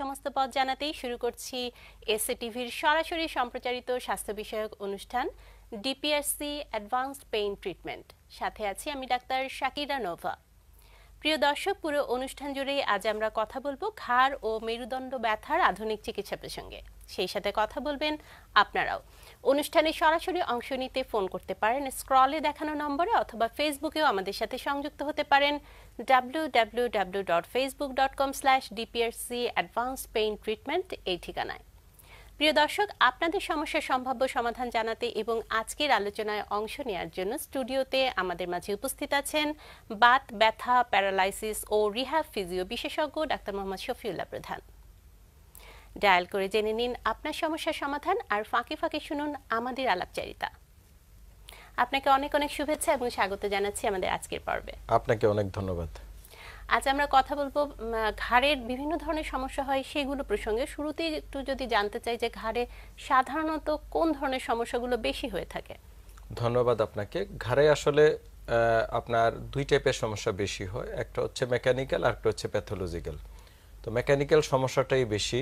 সমস্ত পদ জানাতেই শুরু করছি এসএ টিভির সরাসরি সম্প্রচারিত স্বাস্থ্য বিষয়ক অনুষ্ঠান ডিপিএসসি অ্যাডভান্সড পেইন ট্রিটমেন্ট সাথে আছি আমি ডাক্তার শাকিরা নোভা প্রিয় দর্শক পুরো অনুষ্ঠান জুড়ে আজ আমরা কথা বলবো ঘাড় ও মেরুদণ্ড ব্যথার আধুনিক চিকিৎসা প্রসঙ্গে সেই সাথে কথা বলবেন আপনারাও অনুষ্ঠানে সরাসরি অংশ নিতে ফোন করতে পারেন স্ক্রলে দেখানো নম্বরে অথবা ফেসবুকেও আমাদের সাথে সংযুক্ত হতে পারেন wwwfacebookcom dprc এই ঠিকানায় প্রিয় দর্শক আপনাদের সমস্যার সম্ভাব্য সমাধান জানাতে এবং আজকের আলোচনায় অংশ নেওয়ার জন্য স্টুডিওতে আমাদের মাঝে উপস্থিত আছেন বাত ব্যথা প্যারালাইসিস ও রিহ্যাব ফিজিও বিশেষজ্ঞ ডাক্তার মোহাম্মদ শফিউল্লাহ প্রধান ডায়াল করে জেনে নিন আপনার সমস্যার সমাধান আর ফাঁকে ফাঁকে শুনুন আমাদের আলাপচারিতা আপনাকে অনেক অনেক শুভেচ্ছা এবং স্বাগত জানাচ্ছি আমাদের আজকের পর্বে আপনাকে অনেক ধন্যবাদ আজ আমরা কথা বলবো ঘাড়ের বিভিন্ন ধরনের সমস্যা হয় সেগুলো প্রসঙ্গে শুরুতেই একটু যদি জানতে চাই যে ঘাড়ে সাধারণত কোন ধরনের সমস্যাগুলো বেশি হয়ে থাকে ধন্যবাদ আপনাকে ঘাড়ে আসলে আপনার দুই টাইপের সমস্যা বেশি হয় একটা হচ্ছে মেকানিক্যাল আর একটা হচ্ছে প্যাথোলজিক্যাল তো মেকানিক্যাল সমস্যাটাই বেশি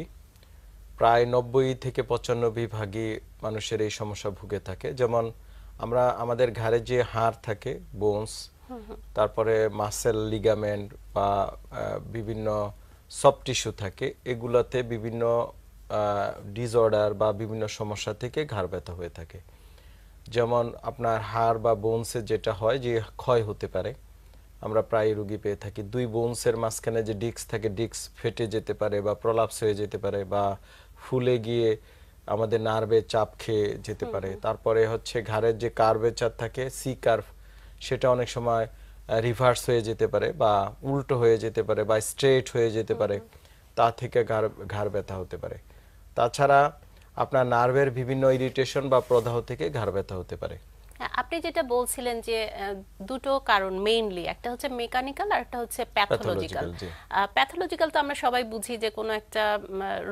প্রায় নব্বই থেকে পঁচানব্বই ভাগই মানুষের এই সমস্যা ভুগে থাকে যেমন আমরা আমাদের ঘাড়ে যে হাড় থাকে বোনস তারপরে মাসেল লিগামেন্ট বা বিভিন্ন সফট টিস্যু থাকে এগুলাতে বিভিন্ন ডিসঅর্ডার বা বিভিন্ন সমস্যা থেকে ঘাড় ব্যথা হয়ে থাকে যেমন আপনার হাড় বা বোনসে যেটা হয় যে ক্ষয় হতে পারে আমরা প্রায় রুগী পেয়ে থাকি দুই বোনসের মাঝখানে যে ডিস্ক থাকে ডিস্ক ফেটে যেতে পারে বা প্রলাপস হয়ে যেতে পারে বা ফুলে গিয়ে আমাদের নার্ভে চাপ খেয়ে যেতে পারে তারপরে হচ্ছে ঘাড়ের যে কার্ভেচার থাকে সি কার্ভ সেটা অনেক সময় রিভার্স হয়ে যেতে পারে বা উল্টো হয়ে যেতে পারে বা স্ট্রেট হয়ে যেতে পারে তা থেকে ঘাড় ঘাড় ব্যথা হতে পারে তাছাড়া আপনার নার্ভের বিভিন্ন ইরিটেশন বা প্রদাহ থেকে ঘাড় ব্যথা হতে পারে আপনি যেটা বলছিলেন যে দুটো কারণ মেইনলি একটা হচ্ছে মেকানিক্যাল আর একটা হচ্ছে প্যাথোলজিক্যাল প্যাথোলজিক্যাল তো আমরা সবাই বুঝি যে কোনো একটা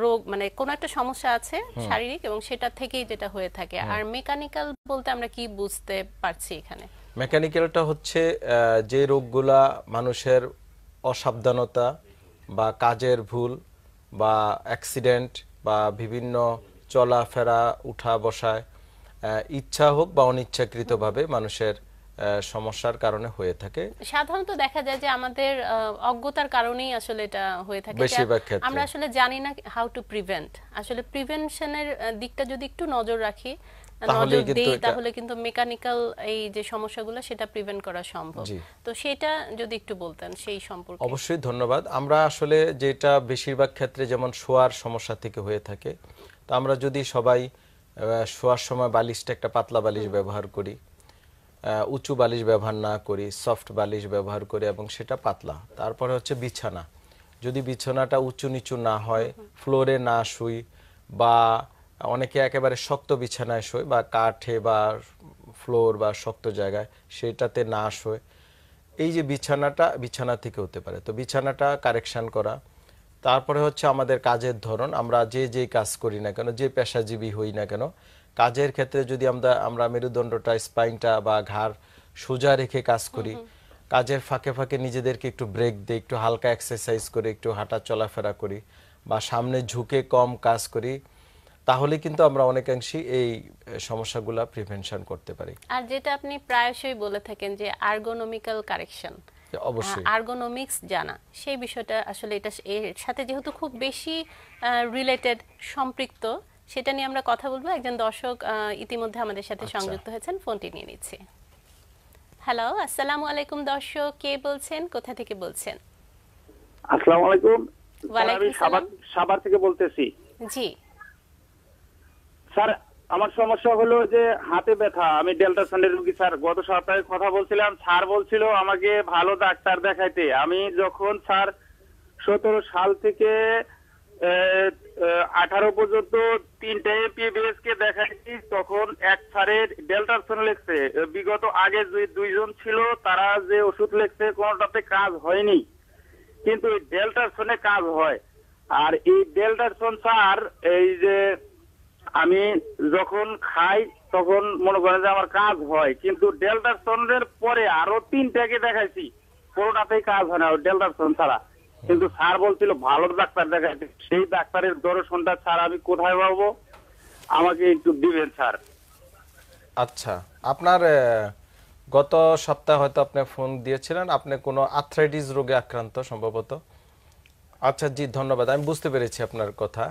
রোগ মানে কোনো একটা সমস্যা আছে শারীরিক এবং সেটা থেকেই যেটা হয়ে থাকে আর মেকানিক্যাল বলতে আমরা কি বুঝতে পারছি এখানে মেকানিক্যালটা হচ্ছে যে রোগগুলা মানুষের অসাবধানতা বা কাজের ভুল বা অ্যাক্সিডেন্ট বা বিভিন্ন চলাফেরা উঠা বসায় ইচ্ছা হোক বা অনিচ্ছাকৃতভাবে মানুষের সমস্যার কারণে হয়ে থাকে সাধারণত দেখা যায় যে আমাদের অজ্ঞতার কারণেই আসলে এটা হয়ে থাকে আমরা আসলে জানি না হাউ টু প্রিভেন্ট আসলে প্রিভেনশনের দিকটা যদি একটু নজর রাখি তাহলে কিন্তু মেকানিক্যাল এই যে সমস্যাগুলো সেটা প্রিভেন্ট করা সম্ভব তো সেটা যদি একটু বলতেন সেই সম্পর্কে অবশ্যই ধন্যবাদ আমরা আসলে যেটা বেশিরভাগ ক্ষেত্রে যেমন শোয়ার সমস্যা থেকে হয়ে থাকে তো আমরা যদি সবাই শোয়ার সময় বালিশটা একটা পাতলা বালিশ ব্যবহার করি উঁচু বালিশ ব্যবহার না করি সফট বালিশ ব্যবহার করি এবং সেটা পাতলা তারপরে হচ্ছে বিছানা যদি বিছানাটা উঁচু নিচু না হয় ফ্লোরে না শুই বা অনেকে একেবারে শক্ত বিছানায় শোয় বা কাঠে বা ফ্লোর বা শক্ত জায়গায় সেটাতে না শোয় এই যে বিছানাটা বিছানা থেকে হতে পারে তো বিছানাটা কারেকশান করা তারপরে হচ্ছে আমাদের কাজের ধরন আমরা যে যে কাজ করি না কেন যে পেশাজীবী হই না কেন কাজের ক্ষেত্রে যদি আমরা আমরা মেরুদণ্ডটা স্পাইনটা বা ঘাড় সোজা রেখে কাজ করি কাজের ফাঁকে ফাঁকে নিজেদেরকে একটু ব্রেক দিই একটু হালকা এক্সারসাইজ করি একটু হাঁটা চলাফেরা করি বা সামনে ঝুঁকে কম কাজ করি তাহলে কিন্তু আমরা অনেকাংশেই এই সমস্যাগুলো প্রিভেনশন করতে পারি আর যেটা আপনি প্রায়শই বলে থাকেন যে আর্গোনমিক্যাল কারেকশন আর্গোনমিক্স জানা সেই বিষয়টা আসলে এটা এর সাথে যেহেতু খুব বেশি রিলেটেড সম্পৃক্ত সেটা নিয়ে আমরা কথা বলবো একজন দর্শক ইতিমধ্যে আমাদের সাথে আচ্ছা। সংযুক্ত হয়েছেন ফোনটি নিয়ে নিচ্ছে হ্যালো আসসালামু আলাইকুম দর্শক কে বলছেন কোথা থেকে বলছেন আসসালামু আলাইকুম ওয়া আমি সাভার থেকে বলতেছি জি স্যার আমার সমস্যা হলো যে হাতে ব্যথা আমি ডেল্টা সন্ডের রুগী স্যার গত সপ্তাহে কথা বলছিলাম স্যার বলছিল আমাকে ভালো ডাক্তার দেখাইতে আমি যখন স্যার সতেরো সাল থেকে আঠারো পর্যন্ত তিনটা এপিবিএস কে দেখাইছি তখন এক স্যারের সোনা লেখছে বিগত আগে যে দুইজন ছিল তারা যে ওষুধ লেখছে কোনোটাতে কাজ হয়নি কিন্তু এই সোনে কাজ হয় আর এই সোন স্যার এই যে আমি যখন খাই তখন মনে করেন যে আমার কাজ হয় কিন্তু ডেল্টারসনের পরে আরো তিনটাকে দেখাইছি কোনোটাতেই কাজ হয় না ডেল্টারসন ছাড়া কিন্তু স্যার বলছিল ভালো ডাক্তার দেখাইছে সেই ডাক্তারের দর্শনটা ছাড়া আমি কোথায় পাবো আমাকে একটু দিবেন স্যার আচ্ছা আপনার গত সপ্তাহে হয়তো আপনি ফোন দিয়েছিলেন আপনি কোনো আর্থ্রাইটিস রোগে আক্রান্ত সম্ভবত আচ্ছা জি ধন্যবাদ আমি বুঝতে পেরেছি আপনার কথা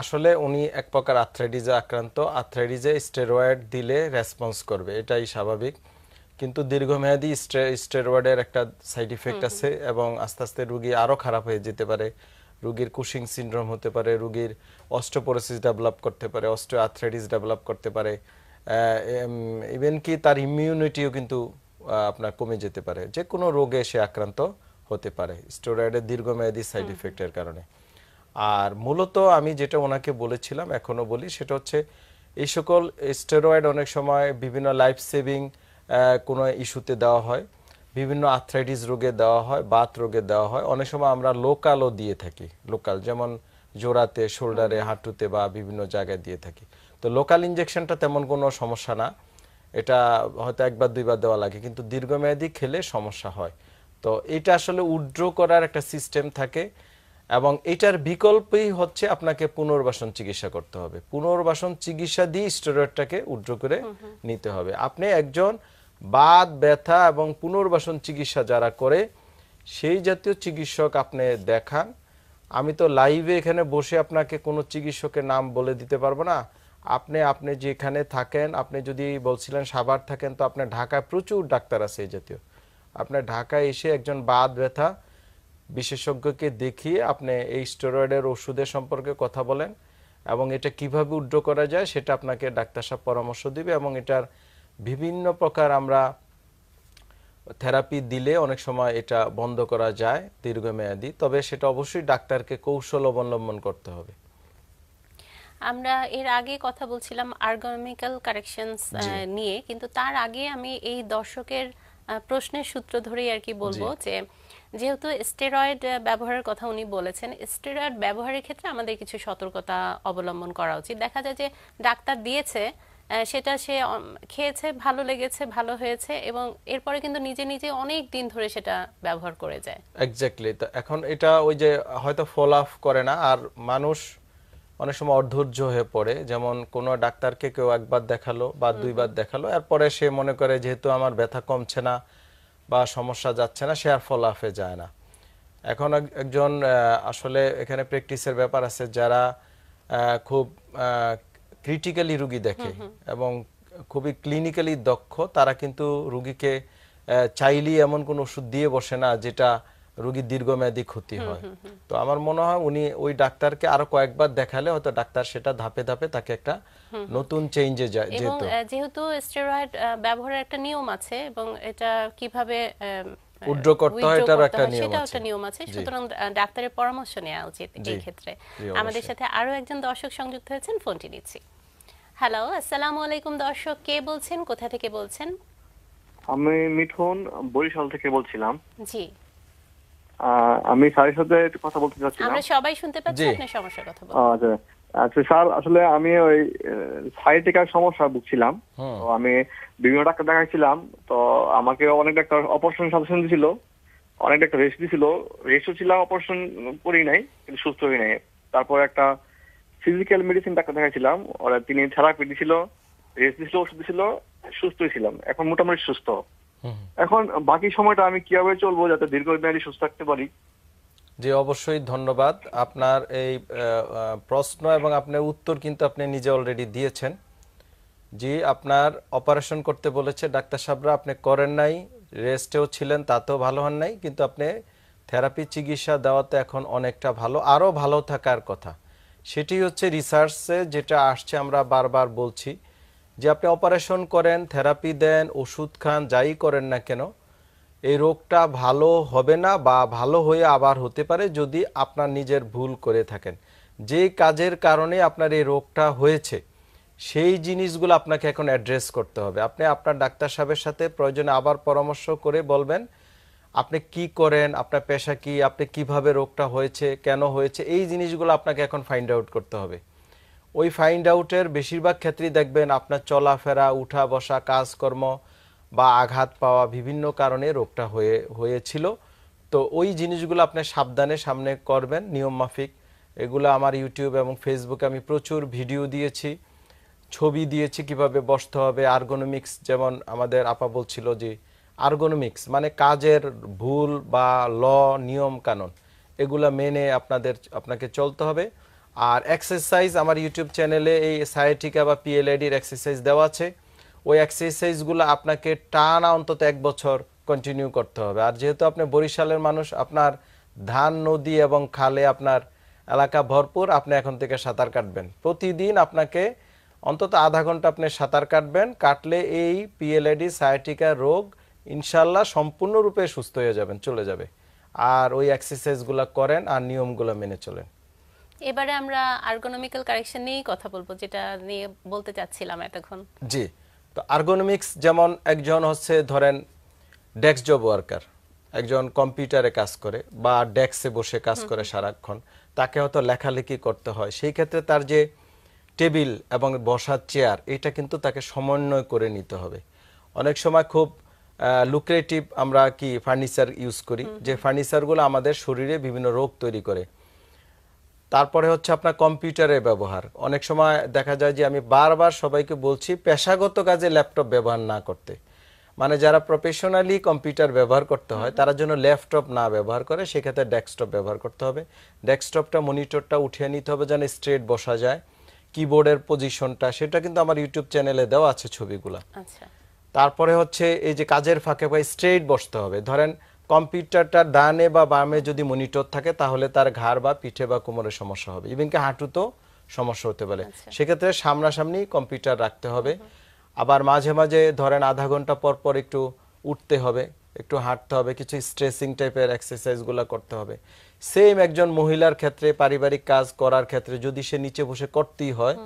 আসলে উনি এক প্রকার আর্থ্রাইটিসে আক্রান্ত আর্থ্রাইটিসে স্টেরয়েড দিলে রেসপন্স করবে এটাই স্বাভাবিক কিন্তু দীর্ঘমেয়াদী স্টেরয়েডের একটা সাইড ইফেক্ট আছে এবং আস্তে আস্তে রুগী আরও খারাপ হয়ে যেতে পারে রুগীর কুশিং সিন্ড্রোম হতে পারে রুগীর অস্টোপোরোসিস ডেভেলপ করতে পারে অস্টো আর্থ্রাইটিস ডেভেলপ করতে পারে ইভেন কি তার ইমিউনিটিও কিন্তু আপনার কমে যেতে পারে যে কোনো রোগে সে আক্রান্ত হতে পারে স্টেরয়েডের দীর্ঘমেয়াদী সাইড ইফেক্টের কারণে আর মূলত আমি যেটা ওনাকে বলেছিলাম এখনও বলি সেটা হচ্ছে এই সকল স্টেরয়েড অনেক সময় বিভিন্ন লাইফ সেভিং কোনো ইস্যুতে দেওয়া হয় বিভিন্ন আর্থ্রাইটিস রোগে দেওয়া হয় বাত রোগে দেওয়া হয় অনেক সময় আমরা লোকালও দিয়ে থাকি লোকাল যেমন জোড়াতে শোল্ডারে হাঁটুতে বা বিভিন্ন জায়গায় দিয়ে থাকি তো লোকাল ইঞ্জেকশনটা তেমন কোনো সমস্যা না এটা হয়তো একবার দুইবার দেওয়া লাগে কিন্তু দীর্ঘমেয়াদী খেলে সমস্যা হয় তো এটা আসলে উড্র করার একটা সিস্টেম থাকে এবং এটার বিকল্পই হচ্ছে আপনাকে পুনর্বাসন চিকিৎসা করতে হবে পুনর্বাসন চিকিৎসা দিয়ে স্টেরয়েডটাকে উদ্র করে নিতে হবে আপনি একজন বাদ ব্যথা এবং পুনর্বাসন চিকিৎসা যারা করে সেই জাতীয় চিকিৎসক আপনি দেখান আমি তো লাইভে এখানে বসে আপনাকে কোনো চিকিৎসকের নাম বলে দিতে পারবো না আপনি আপনি যেখানে থাকেন আপনি যদি বলছিলেন সাভার থাকেন তো আপনার ঢাকায় প্রচুর ডাক্তার আছে এই জাতীয় আপনার ঢাকায় এসে একজন বাদ ব্যথা বিশেষজ্ঞকে দেখিয়ে আপনি এই স্টেরয়েডের ওষুধের সম্পর্কে কথা বলেন এবং এটা কিভাবে উড্ড করা যায় সেটা আপনাকে ডাক্তার সাহেব পরামর্শ দিবে এবং এটার বিভিন্ন প্রকার আমরা থেরাপি দিলে অনেক সময় এটা বন্ধ করা যায় দীর্ঘমেয়াদী তবে সেটা অবশ্যই ডাক্তারকে কৌশল অবলম্বন করতে হবে আমরা এর আগে কথা বলছিলাম আর্গমিক্যাল কারেকশনস নিয়ে কিন্তু তার আগে আমি এই দর্শকের প্রশ্নের সূত্র ধরেই আর কি বলবো যে যেহেতু স্টেরয়েড ব্যবহারের কথা উনি বলেছেন স্টেরয়েড ব্যবহারের ক্ষেত্রে আমাদের কিছু সতর্কতা অবলম্বন করা উচিত দেখা যায় যে ডাক্তার দিয়েছে সেটা সে খেয়েছে ভালো লেগেছে ভালো হয়েছে এবং এরপরে কিন্তু নিজে নিজে অনেক দিন ধরে সেটা ব্যবহার করে যায় এক্স্যাক্টলি তো এখন এটা ওই যে হয়তো ফলো আপ করে না আর মানুষ অনেক সময় অধৈর্য হয়ে পড়ে যেমন কোনো ডাক্তারকে কেউ একবার দেখালো বা দুইবার দেখালো এরপরে সে মনে করে যেহেতু আমার ব্যথা কমছে না বা সমস্যা যাচ্ছে না সে আর ফলাফে যায় না এখন একজন আসলে এখানে প্র্যাকটিসের ব্যাপার আছে যারা খুব ক্রিটিক্যালি রুগী দেখে এবং খুবই ক্লিনিক্যালি দক্ষ তারা কিন্তু রুগীকে চাইলি এমন কোনো ওষুধ দিয়ে বসে না যেটা রুগীর দীর্ঘমেয়াদী ক্ষতি হয় তো আমার মনে হয় উনি ওই ডাক্তারকে আরো কয়েকবার দেখালে হয়তো ডাক্তার সেটা ধাপে ধাপে তাকে একটা নতুন চেঞ্জে যেত যেহেতু স্টেরয়েড ব্যবহারের একটা নিয়ম আছে এবং এটা কিভাবে এটার একটা নিয়ম আছে নিয়ম আছে সুতরাং ডাক্তারের পরামর্শ নেওয়া উচিত এই ক্ষেত্রে আমাদের সাথে আরো একজন দর্শক সংযুক্ত হয়েছেন ফোনটি নিচ্ছি হ্যালো আসসালামু আলাইকুম দর্শক কে বলছেন কোথা থেকে বলছেন আমি মিঠুন বরিশাল থেকে বলছিলাম জি আমি স্যারের সাথে কথা বলতে চাচ্ছিলাম আমরা সবাই শুনতে পাচ্ছি আপনার সমস্যার কথা বলুন আচ্ছা। আচ্ছা স্যার আসলে আমি ওই সাইটিকার সমস্যা ভুগছিলাম হ্যাঁ। তো আমি বিভিন্ন ডাক্তার দেখাইছিলাম তো আমাকে অনেক ডাক্তার অপারেশন সাজেশন দিছিল অনেক ডাক্তার রেস্ট দিছিল রেস্টও ছিলাম অপারেশন করি নাই কিন্তু সুস্থ হই নাই তারপর একটা ফিজিক্যাল মেডিসিন ডাক্তার দেখাইছিলাম ওরা তিনি থেরাপি দিছিল রেস্ট দিছিল ওষুধ দিছিল সুস্থই ছিলাম এখন মোটামুটি সুস্থ এখন বাকি সময়টা আমি কিভাবে চলবো যাতে দীর্ঘদিন সুস্থ থাকতে পারি জি অবশ্যই ধন্যবাদ আপনার এই প্রশ্ন এবং আপনার উত্তর কিন্তু আপনি নিজে অলরেডি দিয়েছেন জি আপনার অপারেশন করতে বলেছে ডাক্তার সাহরা আপনি করেন নাই রেস্টেও ছিলেন তাতেও ভালো হন নাই কিন্তু আপনি থেরাপি চিকিৎসা দেওয়াতে এখন অনেকটা ভালো আরও ভালো থাকার কথা সেটি হচ্ছে রিসার্চে যেটা আসছে আমরা বারবার বলছি যে আপনি অপারেশন করেন থেরাপি দেন ওষুধ খান যাই করেন না কেন এই রোগটা ভালো হবে না বা ভালো হয়ে আবার হতে পারে যদি আপনার নিজের ভুল করে থাকেন যে কাজের কারণে আপনার এই রোগটা হয়েছে সেই জিনিসগুলো আপনাকে এখন অ্যাড্রেস করতে হবে আপনি আপনার ডাক্তার সাহেবের সাথে প্রয়োজনে আবার পরামর্শ করে বলবেন আপনি কি করেন আপনার পেশা কি আপনি কিভাবে রোগটা হয়েছে কেন হয়েছে এই জিনিসগুলো আপনাকে এখন ফাইন্ড আউট করতে হবে ওই ফাইন্ড আউটের বেশিরভাগ ক্ষেত্রেই দেখবেন আপনার চলাফেরা উঠা বসা কাজকর্ম বা আঘাত পাওয়া বিভিন্ন কারণে রোগটা হয়ে হয়েছিল তো ওই জিনিসগুলো আপনি সাবধানে সামনে করবেন নিয়ম মাফিক এগুলো আমার ইউটিউব এবং ফেসবুকে আমি প্রচুর ভিডিও দিয়েছি ছবি দিয়েছি কিভাবে বসতে হবে আর্গোনমিক্স যেমন আমাদের আপা বলছিল যে আর্গোনমিক্স মানে কাজের ভুল বা ল নিয়ম কানুন এগুলো মেনে আপনাদের আপনাকে চলতে হবে আর এক্সারসাইজ আমার ইউটিউব চ্যানেলে এই সায়েটিকা বা পিএলআইডির এক্সারসাইজ দেওয়া আছে ওই এক্সারসাইজগুলো আপনাকে টানা অন্তত এক বছর কন্টিনিউ করতে হবে আর যেহেতু আপনি বরিশালের মানুষ আপনার ধান নদী এবং খালে আপনার এলাকা ভরপুর আপনি এখন থেকে সাঁতার কাটবেন প্রতিদিন আপনাকে অন্তত আধা ঘন্টা আপনি সাঁতার কাটবেন কাটলে এই পিএলআইডি সায়াটিকা রোগ ইনশাল্লাহ সম্পূর্ণরূপে সুস্থ হয়ে যাবেন চলে যাবে আর ওই এক্সারসাইজগুলো করেন আর নিয়মগুলো মেনে চলেন এবারে আমরা আর্গোনমিক্যাল কারেকশন নিয়েই কথা বলবো যেটা নিয়ে বলতে চাচ্ছিলাম এতক্ষণ জি তো আর্গোনমিক্স যেমন একজন হচ্ছে ধরেন ডেস্ক জব ওয়ার্কার একজন কম্পিউটারে কাজ করে বা ডেস্কে বসে কাজ করে সারাক্ষণ তাকে হয়তো লেখালেখি করতে হয় সেই ক্ষেত্রে তার যে টেবিল এবং বসার চেয়ার এটা কিন্তু তাকে সমন্বয় করে নিতে হবে অনেক সময় খুব লুক্রেটিভ আমরা কি ফার্নিচার ইউজ করি যে ফার্নিচারগুলো আমাদের শরীরে বিভিন্ন রোগ তৈরি করে তারপরে হচ্ছে আপনার কম্পিউটারের ব্যবহার অনেক সময় দেখা যায় যে আমি বারবার সবাইকে বলছি পেশাগত কাজে ল্যাপটপ ব্যবহার না করতে মানে যারা প্রফেশনালি কম্পিউটার ব্যবহার করতে হয় তারা যেন ল্যাপটপ না ব্যবহার করে সেক্ষেত্রে ডেস্কটপ ব্যবহার করতে হবে ডেস্কটপটা মনিটরটা উঠিয়ে নিতে হবে যেন স্ট্রেট বসা যায় কিবোর্ডের পজিশনটা সেটা কিন্তু আমার ইউটিউব চ্যানেলে দেওয়া আছে ছবিগুলো আচ্ছা। তারপরে হচ্ছে এই যে কাজের ফাঁকে ফাঁকে স্ট্রেট বসতে হবে ধরেন কম্পিউটারটার ডানে বা বামে যদি মনিটর থাকে তাহলে তার ঘাড় বা পিঠে বা কোমরে সমস্যা হবে হাঁটু হাঁটুতেও সমস্যা হতে পারে আচ্ছা। সেক্ষেত্রে সামনাসামনি কম্পিউটার রাখতে হবে আবার মাঝে মাঝে ধরেন আধা ঘন্টা পর পর একটু উঠতে হবে একটু হাঁটতে হবে কিছু স্ট্রেসিং টাইপের এক্সারসাইজগুলো করতে হবে সেম একজন মহিলার ক্ষেত্রে পারিবারিক কাজ করার ক্ষেত্রে যদি সে নিচে বসে করতেই হয়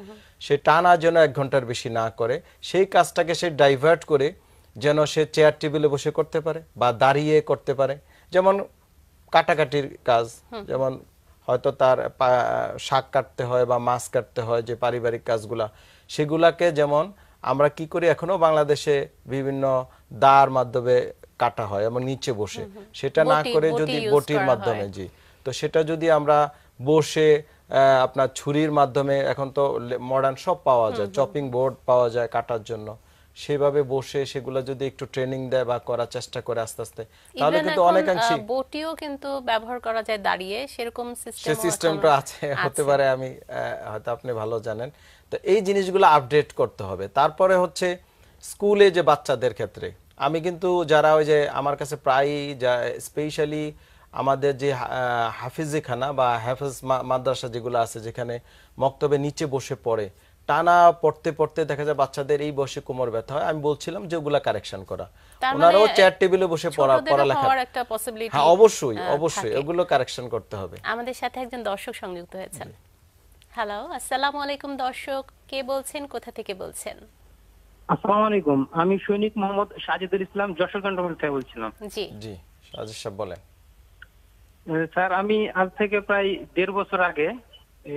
সে টানা যেন এক ঘন্টার বেশি না করে সেই কাজটাকে সে ডাইভার্ট করে যেন সে চেয়ার টেবিলে বসে করতে পারে বা দাঁড়িয়ে করতে পারে যেমন কাটাকাটির কাজ যেমন হয়তো তার শাক কাটতে হয় বা মাছ কাটতে হয় যে পারিবারিক কাজগুলা সেগুলাকে যেমন আমরা কি করি এখনো বাংলাদেশে বিভিন্ন দার মাধ্যমে কাটা হয় এবং নিচে বসে সেটা না করে যদি বটির মাধ্যমে জি তো সেটা যদি আমরা বসে আপনার ছুরির মাধ্যমে এখন তো মডার্ন সব পাওয়া যায় চপিং বোর্ড পাওয়া যায় কাটার জন্য সেভাবে বসে সেগুলো যদি একটু ট্রেনিং দেয় বা করার চেষ্টা করে আস্তে আস্তে তাহলে কিন্তু অনেকাংশে বটিও কিন্তু ব্যবহার করা যায় দাঁড়িয়ে সেরকম সিস্টেম সিস্টেমটা আছে হতে পারে আমি হয়তো আপনি ভালো জানেন তো এই জিনিসগুলো আপডেট করতে হবে তারপরে হচ্ছে স্কুলে যে বাচ্চাদের ক্ষেত্রে আমি কিন্তু যারা ওই যে আমার কাছে প্রায়ই যা স্পেশালি আমাদের যে হাফিজিখানা বা হাফেজ মাদ্রাসা যেগুলো আছে যেখানে মক্তবে নিচে বসে পড়ে টানা পড়তে পড়তে দেখা যায় বাচ্চাদের এই বসে কোমর ব্যথা হয় আমি বলছিলাম যে ওগুলা কারেকশন করা মানে ওনারাও চেয়ার টেবিলে বসে পড়া পড়ালেখা একটা পসিবিলিটি হ্যাঁ অবশ্যই অবশ্যই ওগুলো কারেকশন করতে হবে আমাদের সাথে একজন দর্শক সংযুক্ত হয়েছেন হ্যালো আসসালামু আলাইকুম দর্শক কে বলছেন কোথা থেকে বলছেন আসসালামু আলাইকুম আমি সৈনিক মোহাম্মদ সাজিদুল ইসলাম যশোরগঞ্জ থেকে বলছিলাম জি জি সাজিদ সাহেব বলেন স্যার আমি আজ থেকে প্রায় দেড় বছর আগে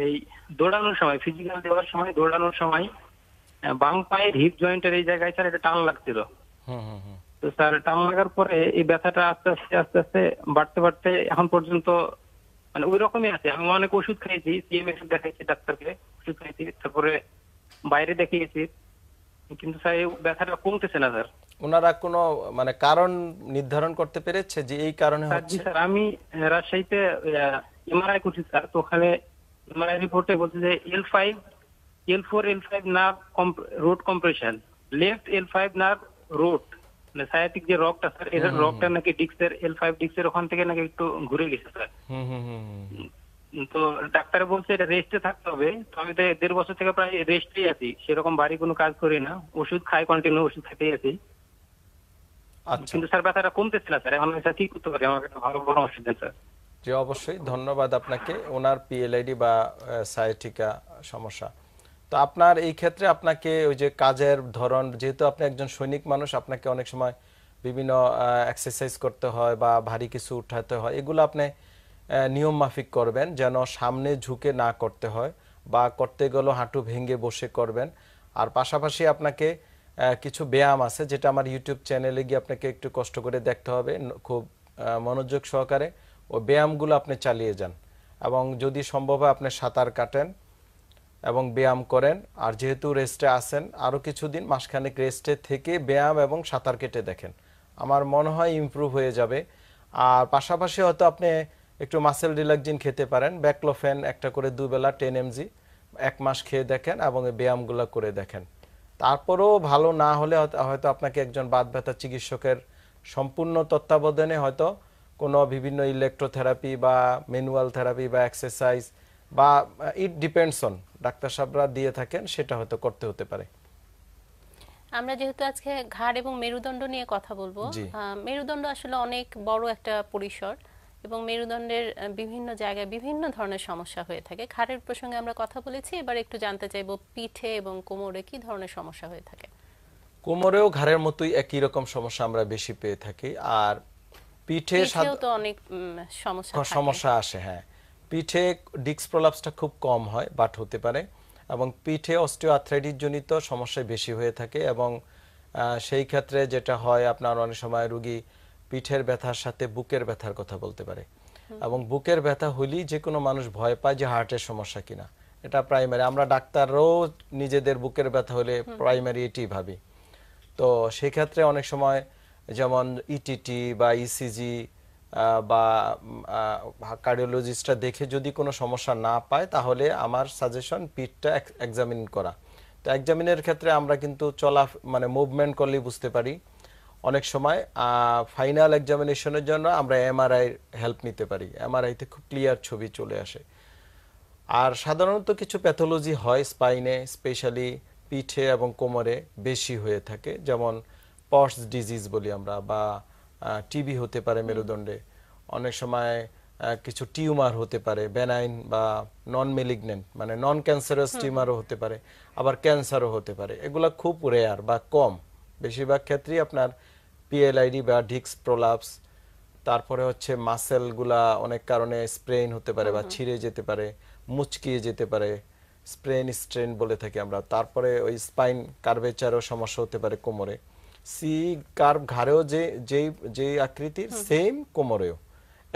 এই দৌড়ানোর সময় ফিজিক্যাল দেওয়ার সময় দৌড়ানোর সময় বাম পায়ের হিপ জয়েন্টের এই জায়গায় স্যার এটা টান লাগছিল তো স্যার টান লাগার পরে এই ব্যথাটা আস্তে আস্তে আস্তে আস্তে বাড়তে বাড়তে এখন পর্যন্ত মানে ওই রকমই আছে আমি অনেক ওষুধ খেয়েছি সিএম ওষুধ দেখাইছি ডাক্তারকে ওষুধ খেয়েছি তারপরে বাইরে দেখিয়েছি কিন্তু স্যার এই ব্যথাটা কমতেছে না স্যার ওনারা কোনো মানে কারণ নির্ধারণ করতে পেরেছে যে এই কারণে হচ্ছে স্যার আমি রাজশাহীতে এমআরআই করছি স্যার তো ওখানে মানে রিপোর্টে বলছে যে L five L four L five nerve root compression left L five nerve root মানে সায়াটিক যে রকটা স্যার এদের রকটা নাকি ডিস্কের এল ফাইভ ডিস্কের ওখান থেকে নাকি একটু ঘুরে গেছে স্যার তো ডাক্তার বলছে এটা রেস্টে থাকতে হবে তো আমি তো দেড় বছর থেকে প্রায় রেস্টেই আছি সেরকম বাড়ি কোনো কাজ করি না ওষুধ খাই কন্টিনিউ ওষুধ খেতেই আছি আচ্ছা। কিন্তু স্যার ব্যথাটা কমতেছে না স্যার এখন স্যার কি করতে পারি আমাকে ভালো পরামর্শ দেন স্যার জি অবশ্যই ধন্যবাদ আপনাকে ওনার পিএলআইডি বা সায়েটিকা সমস্যা তো আপনার এই ক্ষেত্রে আপনাকে ওই যে কাজের ধরন যেহেতু আপনি একজন সৈনিক মানুষ আপনাকে অনেক সময় বিভিন্ন এক্সারসাইজ করতে হয় বা ভারী কিছু উঠাতে হয় এগুলো আপনি নিয়ম মাফিক করবেন যেন সামনে ঝুঁকে না করতে হয় বা করতে গেলেও হাঁটু ভেঙে বসে করবেন আর পাশাপাশি আপনাকে কিছু ব্যায়াম আছে যেটা আমার ইউটিউব চ্যানেলে গিয়ে আপনাকে একটু কষ্ট করে দেখতে হবে খুব মনোযোগ সহকারে ও ব্যায়ামগুলো আপনি চালিয়ে যান এবং যদি সম্ভব হয় আপনি সাঁতার কাটেন এবং ব্যায়াম করেন আর যেহেতু রেস্টে আসেন আরও কিছুদিন মাসখানেক রেস্টে থেকে ব্যায়াম এবং সাঁতার কেটে দেখেন আমার মনে হয় ইম্প্রুভ হয়ে যাবে আর পাশাপাশি হয়তো আপনি একটু মাসেল রিল্যাক্সিন খেতে পারেন ব্যাকলোফেন একটা করে দুবেলা টেন এমজি এক মাস খেয়ে দেখেন এবং ব্যায়ামগুলো করে দেখেন তারপরেও ভালো না হলে হয়তো আপনাকে একজন বাদ ব্যথা চিকিৎসকের সম্পূর্ণ তত্ত্বাবধানে হয়তো কোনো বিভিন্ন ইলেকট্রোথেরাপি বা ম্যানুয়াল থেরাপি বা এক্সারসাইজ বা ইট ডিপেন্ডস অন ডাক্তার সাহেবরা দিয়ে থাকেন সেটা হয়তো করতে হতে পারে আমরা যেহেতু আজকে ঘাড় এবং মেরুদণ্ড নিয়ে কথা বলবো মেরুদণ্ড আসলে অনেক বড় একটা পরিসর এবং মেরুদণ্ডের বিভিন্ন জায়গায় বিভিন্ন ধরনের সমস্যা হয়ে থাকে ঘাড়ের প্রসঙ্গে আমরা কথা বলেছি এবার একটু জানতে চাইবো পিঠে এবং কোমরে কি ধরনের সমস্যা হয়ে থাকে কোমরেও ঘাড়ের মতোই একই রকম সমস্যা আমরা বেশি পেয়ে থাকি আর পিঠে অনেক সমস্যা আসে হ্যাঁ পিঠে ডিস্ক প্রলাপসটা খুব কম হয় বাট হতে পারে এবং পিঠে আথ্রাইটিস জনিত সমস্যা বেশি হয়ে থাকে এবং সেই ক্ষেত্রে যেটা হয় আপনার অনেক সময় রুগী পিঠের ব্যথার সাথে বুকের ব্যথার কথা বলতে পারে এবং বুকের ব্যথা হলেই যে কোনো মানুষ ভয় পায় যে হার্টের সমস্যা কিনা এটা প্রাইমারি আমরা ডাক্তাররাও নিজেদের বুকের ব্যথা হলে প্রাইমারি এটি ভাবি তো সেক্ষেত্রে অনেক সময় যেমন ইটিটি e বা ইসিজি e বা কার্ডিওলজিস্টরা দেখে যদি কোনো সমস্যা না পায় তাহলে আমার সাজেশন পিঠটা এক্সামিন করা তো এক্সামিনের ক্ষেত্রে আমরা কিন্তু চলা মানে মুভমেন্ট করলেই বুঝতে পারি অনেক সময় ফাইনাল এক্সামিনেশনের জন্য আমরা এমআরআই হেল্প নিতে পারি এমআরআইতে খুব ক্লিয়ার ছবি চলে আসে আর সাধারণত কিছু প্যাথোলজি হয় স্পাইনে স্পেশালি পিঠে এবং কোমরে বেশি হয়ে থাকে যেমন পস ডিজিজ বলি আমরা বা টিবি হতে পারে মেরুদণ্ডে অনেক সময় কিছু টিউমার হতে পারে বেনাইন বা নন মেলিগনেন্ট মানে নন ক্যান্সারাস টিউমারও হতে পারে আবার ক্যান্সারও হতে পারে এগুলা খুব রেয়ার বা কম বেশিরভাগ ক্ষেত্রেই আপনার পিএলআইডি বা ডিক্স প্রোলাপস তারপরে হচ্ছে মাসেলগুলা অনেক কারণে স্প্রেন হতে পারে বা ছিঁড়ে যেতে পারে মুচকিয়ে যেতে পারে স্প্রেন স্ট্রেন বলে থাকি আমরা তারপরে ওই স্পাইন কার্ভেচারও সমস্যা হতে পারে কোমরে সি কার্ভ ঘাড়েও যে যেই যে আকৃতির সেম কোমরেও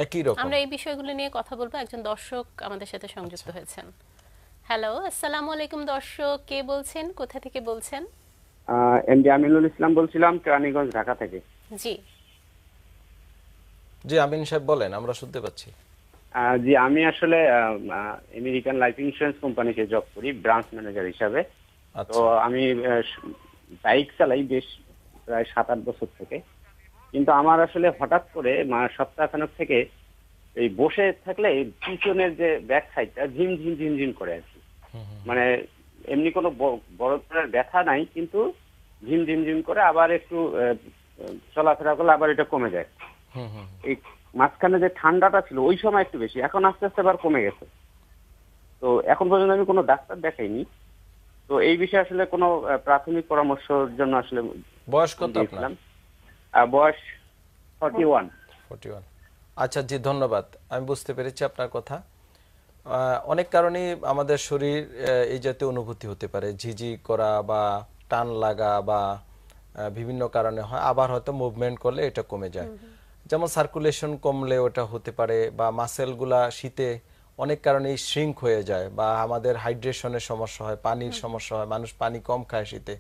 একই রকম আমরা এই বিষয়গুলো নিয়ে কথা বলবো একজন দর্শক আমাদের সাথে সংযুক্ত আচ্ছা। হয়েছেন হ্যালো আসসালামু আলাইকুম দর্শক কে বলছেন কোথা থেকে বলছেন এম এমডি আমিনুল ইসলাম বলছিলাম কেরানীগঞ্জ ঢাকা থেকে জি জি আমিন সাহেব বলেন আমরা শুনতে পাচ্ছি জি আমি আসলে আমেরিকান লাইফ ইন্স্যুরেন্স কোম্পানিতে জব করি ব্রাঞ্চ ম্যানেজার হিসাবে আচ্ছা। তো আমি বাইক চালাই বেশ প্রায় সাত আট বছর থেকে কিন্তু আমার আসলে হঠাৎ করে সপ্তাহখানেক থেকে এই বসে থাকলে পিছনের যে ব্যাক সাইডটা ঝিম ঝিম ঝিম ঝিম করে আর কি মানে এমনি কোনো বড় ধরনের ব্যথা নাই কিন্তু ঝিম ঝিম ঝিম করে আবার একটু চলাফেরা করলে আবার এটা কমে যায় এই মাঝখানে যে ঠান্ডাটা ছিল ওই সময় একটু বেশি এখন আস্তে আস্তে আবার কমে গেছে তো এখন পর্যন্ত আমি কোনো ডাক্তার দেখাইনি তো এই বিষয়ে আসলে কোনো প্রাথমিক পরামর্শের জন্য আসলে বয়স কত আপনার বয়স 41 41 আচ্ছা জি ধন্যবাদ আমি বুঝতে পেরেছি আপনার কথা অনেক কারণে আমাদের শরীর এই জাতীয় অনুভূতি হতে পারে ঝিঝি করা বা টান লাগা বা বিভিন্ন কারণে হয় আবার হয়তো মুভমেন্ট করলে এটা কমে যায় যেমন সার্কুলেশন কমলে ওটা হতে পারে বা মাসেলগুলা শীতে অনেক কারণে শ্রিঙ্ক হয়ে যায় বা আমাদের হাইড্রেশনের সমস্যা হয় পানির সমস্যা হয় মানুষ পানি কম খায় শীতে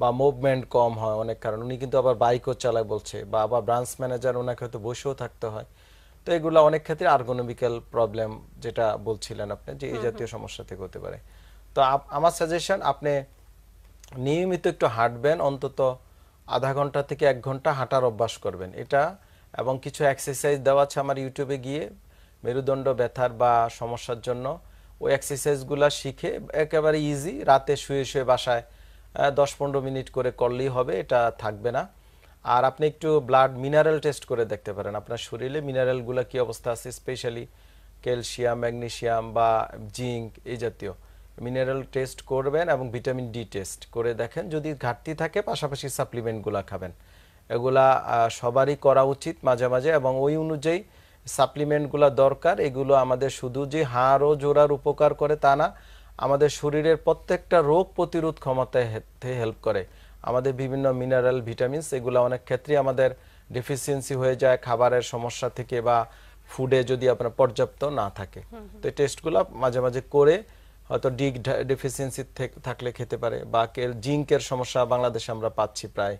বা মুভমেন্ট কম হয় অনেক কারণ উনি কিন্তু আবার বাইকও চালায় বলছে বা আবার ব্রাঞ্চ ম্যানেজার ওনাকে হয়তো বসেও থাকতে হয় তো এগুলো অনেক ক্ষেত্রে আর্গোনমিক্যাল প্রবলেম যেটা বলছিলেন আপনি যে এই জাতীয় সমস্যা থেকে হতে পারে তো আমার সাজেশন আপনি নিয়মিত একটু হাঁটবেন অন্তত আধা ঘন্টা থেকে এক ঘন্টা হাঁটার অভ্যাস করবেন এটা এবং কিছু এক্সারসাইজ দেওয়া আছে আমার ইউটিউবে গিয়ে মেরুদণ্ড ব্যথার বা সমস্যার জন্য ওই এক্সারসাইজগুলো শিখে একেবারে ইজি রাতে শুয়ে শুয়ে বাসায় দশ পনেরো মিনিট করে করলেই হবে এটা থাকবে না আর আপনি একটু ব্লাড মিনারেল টেস্ট করে দেখতে পারেন আপনার শরীরে মিনারেলগুলো কি অবস্থা আছে স্পেশালি ক্যালসিয়াম ম্যাগনেশিয়াম বা জিঙ্ক এই জাতীয় মিনারেল টেস্ট করবেন এবং ভিটামিন ডি টেস্ট করে দেখেন যদি ঘাটতি থাকে পাশাপাশি সাপ্লিমেন্টগুলো খাবেন এগুলা সবারই করা উচিত মাঝে মাঝে এবং ওই অনুযায়ী সাপ্লিমেন্টগুলো দরকার এগুলো আমাদের শুধু যে হাড় ও জোড়ার উপকার করে তা না আমাদের শরীরের প্রত্যেকটা রোগ প্রতিরোধ ক্ষমতায় হেল্প করে আমাদের বিভিন্ন মিনারেল ভিটামিনস এগুলো অনেক ক্ষেত্রে আমাদের ডেফিসিয়েন্সি হয়ে যায় খাবারের সমস্যা থেকে বা ফুডে যদি আপনার পর্যাপ্ত না থাকে তো এই টেস্টগুলো মাঝে মাঝে করে হয়তো ডিগ ডেফিসিয়েন্সি থাকলে খেতে পারে বা জিঙ্কের সমস্যা বাংলাদেশে আমরা পাচ্ছি প্রায়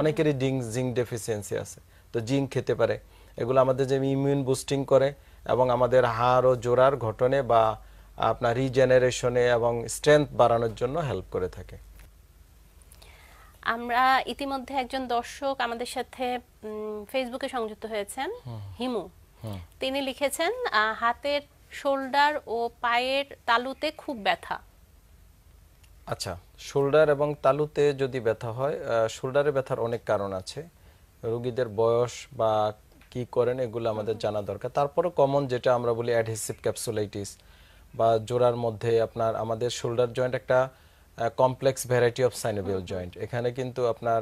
অনেকেরই ডিঙ্ক জিঙ্ক ডেফিসিয়েন্সি আছে তো জিঙ্ক খেতে পারে এগুলো আমাদের যে ইমিউন বুস্টিং করে এবং আমাদের হাড় ও জোড়ার ঘটনে বা আপনার রিজেনারেশনে এবং স্ট্রেংথ বাড়ানোর জন্য হেল্প করে থাকে আমরা ইতিমধ্যে একজন দর্শক আমাদের সাথে ফেসবুকে সংযুক্ত হয়েছেন হিমু তিনি লিখেছেন হাতের শোল্ডার ও পায়ের তালুতে খুব ব্যথা আচ্ছা শোল্ডার এবং তালুতে যদি ব্যথা হয় শোল্ডারে ব্যথার অনেক কারণ আছে রোগীদের বয়স বা কি করেন এগুলো আমাদের জানা দরকার তারপরে কমন যেটা আমরা বলি অ্যাডহেসিভ ক্যাপসুলাইটিস বা জোড়ার মধ্যে আপনার আমাদের শোল্ডার জয়েন্ট একটা complex variety of synovial joint এখানে কিন্তু আপনার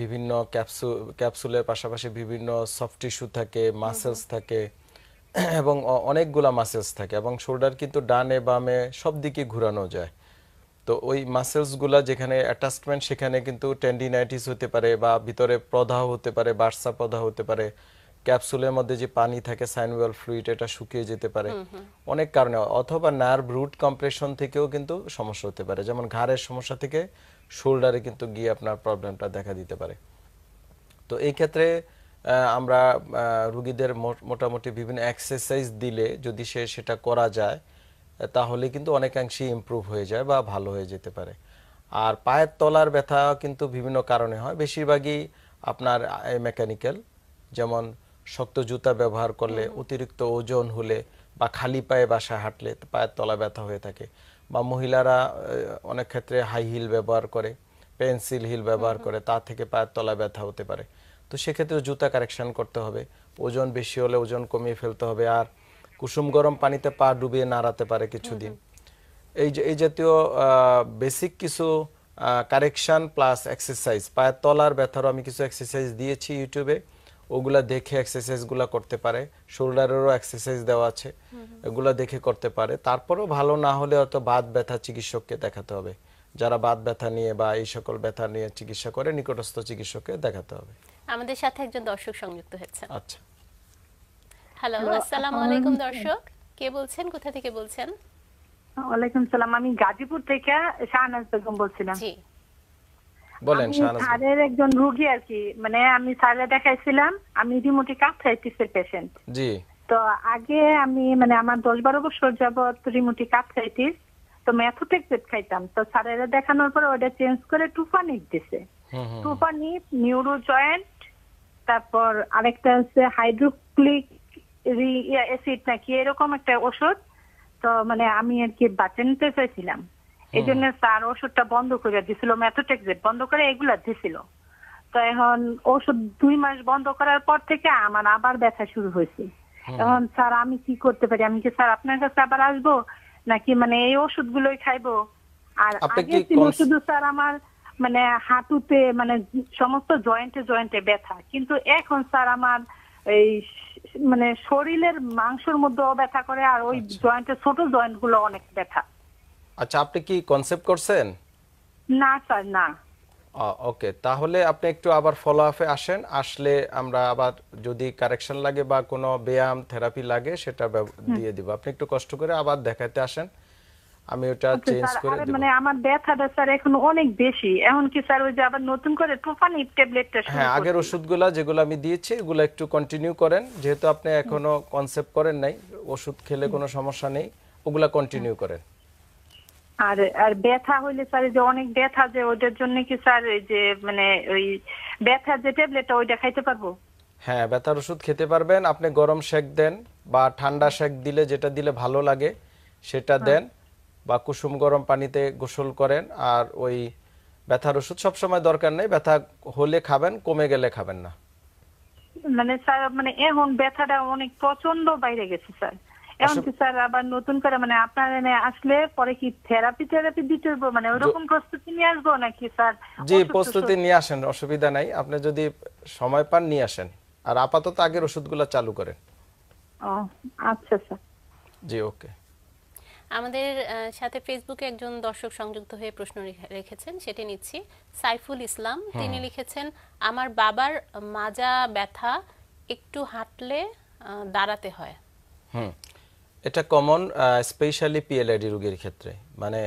বিভিন্ন ক্যাপসুল ক্যাপসুলের পাশাপাশি বিভিন্ন সফট টিস্যু থাকে মাসেলস থাকে এবং অনেকগুলা মাসেলস থাকে এবং শোল্ডার কিন্তু ডানে বামে সব দিকে ঘুরানো যায় তো ওই মাসেলসগুলা যেখানে অ্যাটাচমেন্ট সেখানে কিন্তু টেন্ডিনাইটিস হতে পারে বা ভিতরে প্রদাহ হতে পারে বার্সা প্রদাহ হতে পারে ক্যাপসুলের মধ্যে যে পানি থাকে সাইনুয়াল ফ্লুইড এটা শুকিয়ে যেতে পারে অনেক কারণে অথবা নার্ভ রুট কম্প্রেশন থেকেও কিন্তু সমস্যা হতে পারে যেমন ঘাড়ের সমস্যা থেকে শোল্ডারে কিন্তু গিয়ে আপনার প্রবলেমটা দেখা দিতে পারে তো এই ক্ষেত্রে আমরা রুগীদের মোটামুটি বিভিন্ন এক্সারসাইজ দিলে যদি সে সেটা করা যায় তাহলে কিন্তু অনেকাংশেই ইম্প্রুভ হয়ে যায় বা ভালো হয়ে যেতে পারে আর পায়ের তলার ব্যথা কিন্তু বিভিন্ন কারণে হয় বেশিরভাগই আপনার মেকানিক্যাল যেমন শক্ত জুতা ব্যবহার করলে অতিরিক্ত ওজন হলে বা খালি পায়ে বাসা হাঁটলে পায়ের তলা ব্যথা হয়ে থাকে বা মহিলারা অনেক ক্ষেত্রে হাই হিল ব্যবহার করে পেন্সিল হিল ব্যবহার করে তা থেকে পায়ের তলা ব্যথা হতে পারে তো সেক্ষেত্রে জুতা কারেকশান করতে হবে ওজন বেশি হলে ওজন কমিয়ে ফেলতে হবে আর কুসুম গরম পানিতে পা ডুবিয়ে নাড়াতে পারে কিছুদিন এই এই জাতীয় বেসিক কিছু কারেকশান প্লাস এক্সারসাইজ পায়ের তলার ব্যথারও আমি কিছু এক্সারসাইজ দিয়েছি ইউটিউবে ওগুলা দেখে এক্সারসাইজগুলো করতে পারে শোল্ডারেরও এক্সারসাইজ দেওয়া আছে এগুলা দেখে করতে পারে তারপরেও ভালো না হলে অত বাত ব্যথা চিকিৎসককে দেখাতে হবে যারা বাত ব্যথা নিয়ে বা এই সকল ব্যথা নিয়ে চিকিৎসা করে নিকটস্থ চিকিৎসককে দেখাতে হবে আমাদের সাথে একজন দর্শক সংযুক্ত হয়েছে আচ্ছা হ্যালো আসসালামু আলাইকুম দর্শক কে বলছেন কোথা থেকে বলছেন ওয়ালাইকুম সালাম আমি গাজীপুর থেকে শাহনাজ বেগম বলছিলাম জি বলেন স্যারের একজন রোগী আর কি মানে আমি স্যারে দেখাইছিলাম আমি রিমোটি কার্থাইটিসের পেশেন্ট জি তো আগে আমি মানে আমার দশ বারো বছর যাবত রিমোটি কার্থাইটিস তো ম্যাথোটেক জেট খাইতাম তো স্যারেরা দেখানোর পর ওটা চেঞ্জ করে টুফানিক দিছে টুফানিক নিউরো জয়েন্ট তারপর আরেকটা হচ্ছে হাইড্রোক্লিক অ্যাসিড নাকি এরকম একটা ওষুধ তো মানে আমি আর কি বাচ্চা নিতে চাইছিলাম এই জন্য তার ওষুধটা বন্ধ করে দিছিল ম্যাথোটেক্সেট বন্ধ করে এগুলা দিছিল তো এখন ওষুধ দুই মাস বন্ধ করার পর থেকে আমার আবার ব্যথা শুরু হয়েছে এখন স্যার আমি কি করতে পারি আমি কি স্যার আপনার কাছে আবার আসবো নাকি মানে এই ওষুধ গুলোই খাইবো আর শুধু স্যার আমার মানে হাঁটুতে মানে সমস্ত জয়েন্টে জয়েন্টে ব্যথা কিন্তু এখন স্যার আমার এই মানে শরীরের মাংসের মধ্যেও ব্যথা করে আর ওই আচ্ছা। জয়েন্টের ছোট জয়েন্ট গুলো অনেক ব্যথা আচ্ছা আপনি কি কনসেপ্ট করছেন না স্যার না ওকে তাহলে আপনি একটু আবার ফলো আপে আসেন আসলে আমরা আবার যদি কারেকশন লাগে বা কোনো ব্যায়াম থেরাপি লাগে সেটা দিয়ে দিব আপনি একটু কষ্ট করে আবার দেখাতে আসেন আমি ওটা চেঞ্জ করে দেব মানে আমার ব্যথাটা স্যার এখন অনেক বেশি এখন কি স্যার ওই যে আবার নতুন করে প্রোফানিভ ট্যাবলেটটা শুরু হ্যাঁ আগের ওষুধগুলো যেগুলো আমি দিয়েছি এগুলো একটু কন্টিনিউ করেন যেহেতু আপনি এখনো কনসেপ্ট করেন নাই ওষুধ খেলে কোনো সমস্যা নেই ওগুলা কন্টিনিউ করেন আর আর ব্যথা হইলে স্যার যে অনেক ব্যথা যে ওইটার জন্য কি স্যার এই যে মানে ওই ব্যথা যে ট্যাবলেটটা ওইটা খাইতে পারবো হ্যাঁ ব্যথার ওষুধ খেতে পারবেন আপনি গরম শেক দেন বা ঠান্ডা শেক দিলে যেটা দিলে ভালো লাগে সেটা হ্যাঁ। দেন বা কুসুম গরম পানিতে গোসল করেন আর ওই ব্যথার ওষুধ সবসময় দরকার নেই ব্যথা হলে খাবেন কমে গেলে খাবেন না মানে স্যার মানে এখন ব্যথাটা অনেক প্রচন্ড বাইরে গেছে স্যার এমনকি স্যার আবার নতুন করে মানে আপনার এনে আসলে পরে কি থেরাপি থেরাপি দিতে মানে ওরকম প্রস্তুতি নিয়ে আসবো নাকি স্যার জি প্রস্তুতি নিয়ে আসেন অসুবিধা নাই আপনি যদি সময় পান নিয়ে আসেন আর আপাতত আগের ওষুধগুলো চালু করেন ও আচ্ছা স্যার জি ওকে আমাদের সাথে ফেসবুকে একজন দর্শক সংযুক্ত হয়ে প্রশ্ন রেখেছেন সেটি নিচ্ছি সাইফুল ইসলাম তিনি লিখেছেন আমার বাবার মাজা ব্যথা একটু হাঁটলে দাঁড়াতে হয় হুম এটা কমন স্পেশালি পিএলআইডি রোগীর ক্ষেত্রে মানে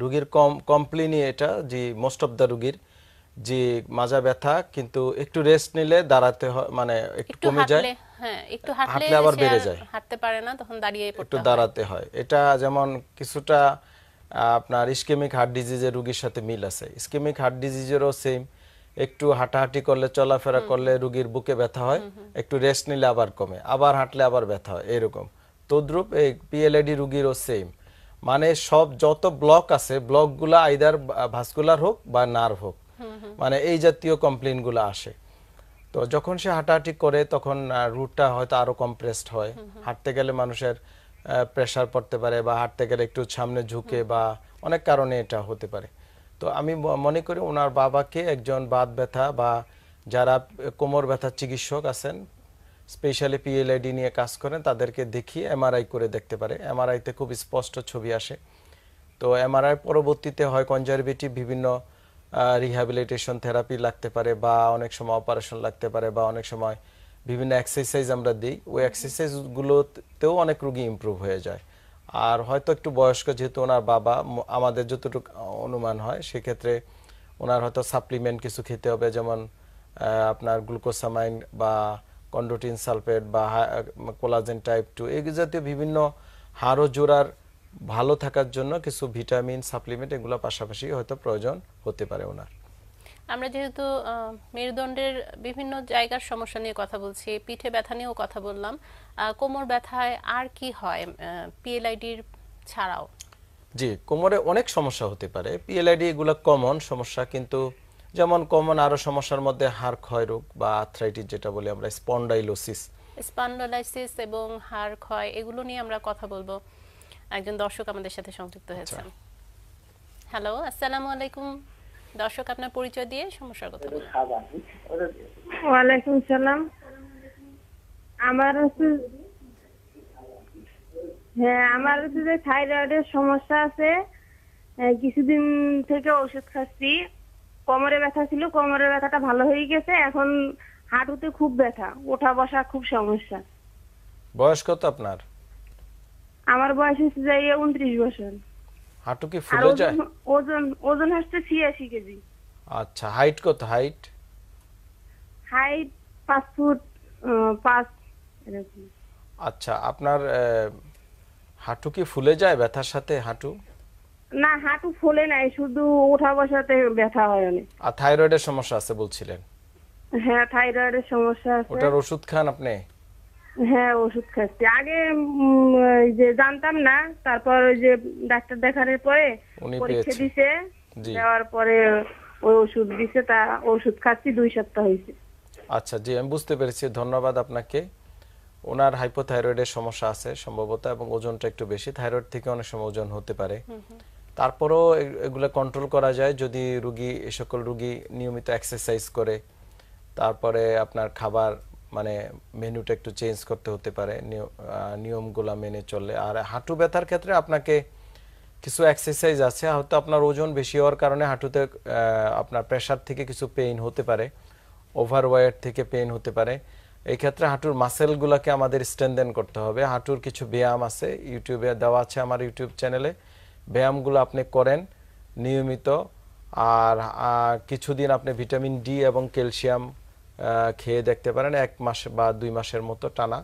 রুগীর কম কমপ্লেনই এটা যে মোস্ট অফ দ্য রুগীর যে মাজা ব্যথা কিন্তু একটু রেস্ট নিলে দাঁড়াতে হয় মানে একটু কমে যায় হাঁটলে হ্যাঁ, আবার বেড়ে যায় হাঁটতে পারে না তখন দাঁড়িয়ে একটু দাঁড়াতে হয় এটা যেমন কিছুটা আপনার ইস্কেমিক হার্ট ডিজিজের রুগীর সাথে মিল আছে ইস্কেমিক হার্ট ডিজিজেরও সেম একটু হাঁটাহাঁটি করলে চলাফেরা করলে রুগীর বুকে ব্যথা হয় একটু রেস্ট নিলে আবার কমে আবার হাঁটলে আবার ব্যথা হয় এরকম তদ্রুপ এই পিএলএডি রুগীরও সেম মানে সব যত ব্লক আছে ব্লকগুলো আইদার ভাস্কুলার হোক বা নার্ভ হোক মানে এই জাতীয় কমপ্লেনগুলো আসে তো যখন সে হাঁটাহাঁটি করে তখন রুটটা হয়তো আরও কম্প্রেসড হয় হাঁটতে গেলে মানুষের প্রেশার পড়তে পারে বা হাঁটতে গেলে একটু সামনে ঝুঁকে বা অনেক কারণে এটা হতে পারে তো আমি মনে করি ওনার বাবাকে একজন বাত ব্যথা বা যারা কোমর ব্যথার চিকিৎসক আছেন স্পেশালি পিএলআইডি নিয়ে কাজ করেন তাদেরকে দেখিয়ে এমআরআই করে দেখতে পারে এমআরআইতে খুব স্পষ্ট ছবি আসে তো এমআরআই পরবর্তীতে হয় কনজারভেটিভ বিভিন্ন রিহ্যাবিলিটেশন থেরাপি লাগতে পারে বা অনেক সময় অপারেশন লাগতে পারে বা অনেক সময় বিভিন্ন এক্সারসাইজ আমরা দিই ওই এক্সারসাইজগুলোতেও অনেক রুগী ইম্প্রুভ হয়ে যায় আর হয়তো একটু বয়স্ক যেহেতু ওনার বাবা আমাদের যতটুকু অনুমান হয় সেক্ষেত্রে ওনার হয়তো সাপ্লিমেন্ট কিছু খেতে হবে যেমন আপনার গ্লুকোসামাইন বা কন্ডোটিন সালফেট বা কোলাজেন টাইপ টু এই জাতীয় বিভিন্ন হাড় জোড়ার ভালো থাকার জন্য কিছু ভিটামিন সাপ্লিমেন্ট এগুলো পাশাপাশি হয়তো প্রয়োজন হতে পারে ওনার আমরা যেহেতু মেরুদণ্ডের বিভিন্ন জায়গার সমস্যা নিয়ে কথা বলছি পিঠে ব্যথা নিয়েও কথা বললাম কোমর ব্যথায় আর কি হয় পিএলআইডির ছাড়াও জি কোমরে অনেক সমস্যা হতে পারে পিএলআইডি এগুলো কমন সমস্যা কিন্তু যেমন কমন আরো সমস্যার মধ্যে হাড় ক্ষয় রোগ বা আর্থ্রাইটিস যেটা বলি আমরা স্পন্ডাইলোসিস স্পন্ডাইলাইসিস এবং হাড় ক্ষয় এগুলো নিয়ে আমরা কথা বলবো একজন দর্শক আমাদের সাথে সংযুক্ত আচ্ছা। হয়েছে হ্যালো আসসালামু আলাইকুম দর্শক আপনার পরিচয় দিয়ে সমস্যার কথা বলুন ওয়ালাইকুম সালাম আমার হ্যাঁ আমার হচ্ছে যে থাইরয়েডের সমস্যা আছে কিছুদিন থেকে ওষুধ খাচ্ছি কোমরে ব্যথা ছিল কোমরের ব্যথাটা ভালো হয়ে গেছে এখন হাঁটুতে খুব ব্যথা ওঠা বসা খুব সমস্যা বয়স কত আপনার আমার বয়স হচ্ছে যাই উনত্রিশ বছর হাঁটু কি ফুলে যায় ওজন ওজন হচ্ছে ছিয়াশি কেজি আচ্ছা হাইট কত হাইট হাইট পাঁচ ফুট পাঁচ আচ্ছা আপনার হাঁটু কি ফুলে যায় ব্যথার সাথে হাঁটু না হাঁটু ফোলে নাই শুধু ওঠা বসাতে ব্যথা হয় অনেক আর থাইরয়েডের সমস্যা আছে বলছিলেন হ্যাঁ থাইরয়েডের সমস্যা আছে ওটার ওষুধ খান আপনি হ্যাঁ ওষুধ খাচ্ছি আগে যে জানতাম না তারপর ওই যে ডাক্তার দেখানোর পরে পরীক্ষা দিছে দেওয়ার পরে ওই ওষুধ দিছে তা ওষুধ খাচ্ছি দুই সপ্তাহ হয়েছে আচ্ছা জি আমি বুঝতে পেরেছি ধন্যবাদ আপনাকে ওনার হাইপোথাইরয়েডের সমস্যা আছে সম্ভবত এবং ওজনটা একটু বেশি থাইরয়েড থেকে অনেক সময় ওজন হতে পারে তারপরও এগুলো কন্ট্রোল করা যায় যদি রুগী এ সকল রুগী নিয়মিত এক্সারসাইজ করে তারপরে আপনার খাবার মানে মেনুটা একটু চেঞ্জ করতে হতে পারে নিয়মগুলো মেনে চললে আর হাঁটু ব্যথার ক্ষেত্রে আপনাকে কিছু এক্সারসাইজ আছে হয়তো আপনার ওজন বেশি হওয়ার কারণে হাঁটুতে আপনার প্রেশার থেকে কিছু পেইন হতে পারে ওয়েট থেকে পেইন হতে পারে এই ক্ষেত্রে হাঁটুর মাসেলগুলোকে আমাদের স্ট্রেনদেন করতে হবে হাঁটুর কিছু ব্যায়াম আছে ইউটিউবে দেওয়া আছে আমার ইউটিউব চ্যানেলে ব্যায়ামগুলো আপনি করেন নিয়মিত আর কিছুদিন আপনি ভিটামিন ডি এবং ক্যালসিয়াম খেয়ে দেখতে পারেন এক মাস বা দুই মাসের মতো টানা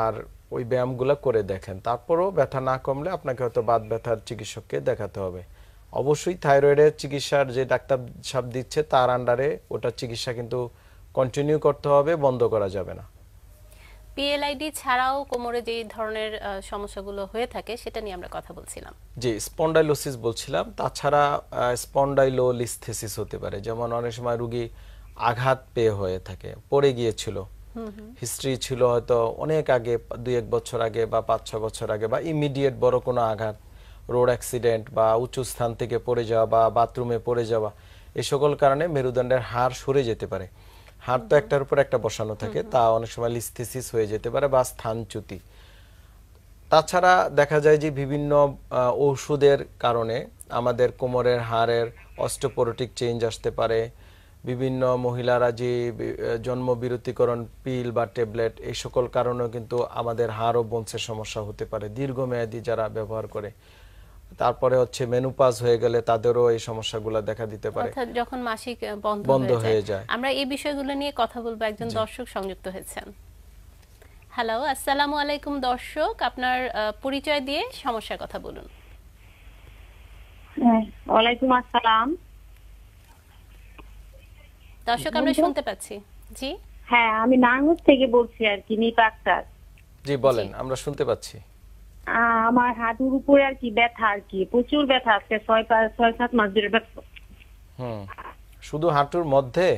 আর ওই ব্যায়ামগুলো করে দেখেন তারপরও ব্যথা না কমলে আপনাকে হয়তো বাত ব্যথার চিকিৎসককে দেখাতে হবে অবশ্যই থাইরয়েডের চিকিৎসার যে ডাক্তার সাপ দিচ্ছে তার আন্ডারে ওটার চিকিৎসা কিন্তু কন্টিনিউ করতে হবে বন্ধ করা যাবে না পিএলআইডি ছাড়াও কোমরে যে ধরনের সমস্যাগুলো হয়ে থাকে সেটা নিয়ে আমরা কথা বলছিলাম জি স্পন্ডাইলোসিস বলছিলাম তাছাড়া স্পন্ডাইলোলিস্থেসিস হতে পারে যেমন অনেক সময় রোগী আঘাত পেয়ে হয়ে থাকে পড়ে গিয়েছিল হিস্ট্রি ছিল হয়তো অনেক আগে দুই এক বছর আগে বা পাঁচ ছ বছর আগে বা ইমিডিয়েট বড় কোনো আঘাত রোড অ্যাক্সিডেন্ট বা উঁচু স্থান থেকে পড়ে যাওয়া বা বাথরুমে পড়ে যাওয়া এ সকল কারণে মেরুদণ্ডের হার সরে যেতে পারে হাড় তো একটার উপর একটা বসানো থাকে তা অনেক সময় লিস্থেসিস হয়ে যেতে পারে বা স্থানচ্যুতি তাছাড়া দেখা যায় যে বিভিন্ন ঔষধের কারণে আমাদের কোমরের হাড়ের অস্টোপোরোটিক চেঞ্জ আসতে পারে বিভিন্ন মহিলারা যে জন্ম পিল বা ট্যাবলেট এই সকল কারণেও কিন্তু আমাদের হাড় ও বংশের সমস্যা হতে পারে দীর্ঘমেয়াদী যারা ব্যবহার করে তারপরে হচ্ছে মেনুপাস হয়ে গেলে তাদেরও এই সমস্যাগুলো দেখা দিতে পারে অর্থাৎ যখন মাসিক বন্ধ হয়ে যায় আমরা এই বিষয়গুলো নিয়ে কথা বলবো একজন দর্শক সংযুক্ত হয়েছেন হ্যালো আসসালামু আলাইকুম দর্শক আপনার পরিচয় দিয়ে সমস্যার কথা বলুন হ্যাঁ, ওয়ালাইকুম আসসালাম দর্শক আমরা শুনতে পাচ্ছি জি হ্যাঁ আমি নাঙ্গুর থেকে বলছি আর কি নিপাক্তার জি বলেন আমরা শুনতে পাচ্ছি আমার হাঁটুর উপরে আর কি ব্যথা আর কি প্রচুর ব্যথা আজকে ছয় পাঁচ ছয় সাত মাস ধরে ব্যথা হুম শুধু হাঁটুর মধ্যে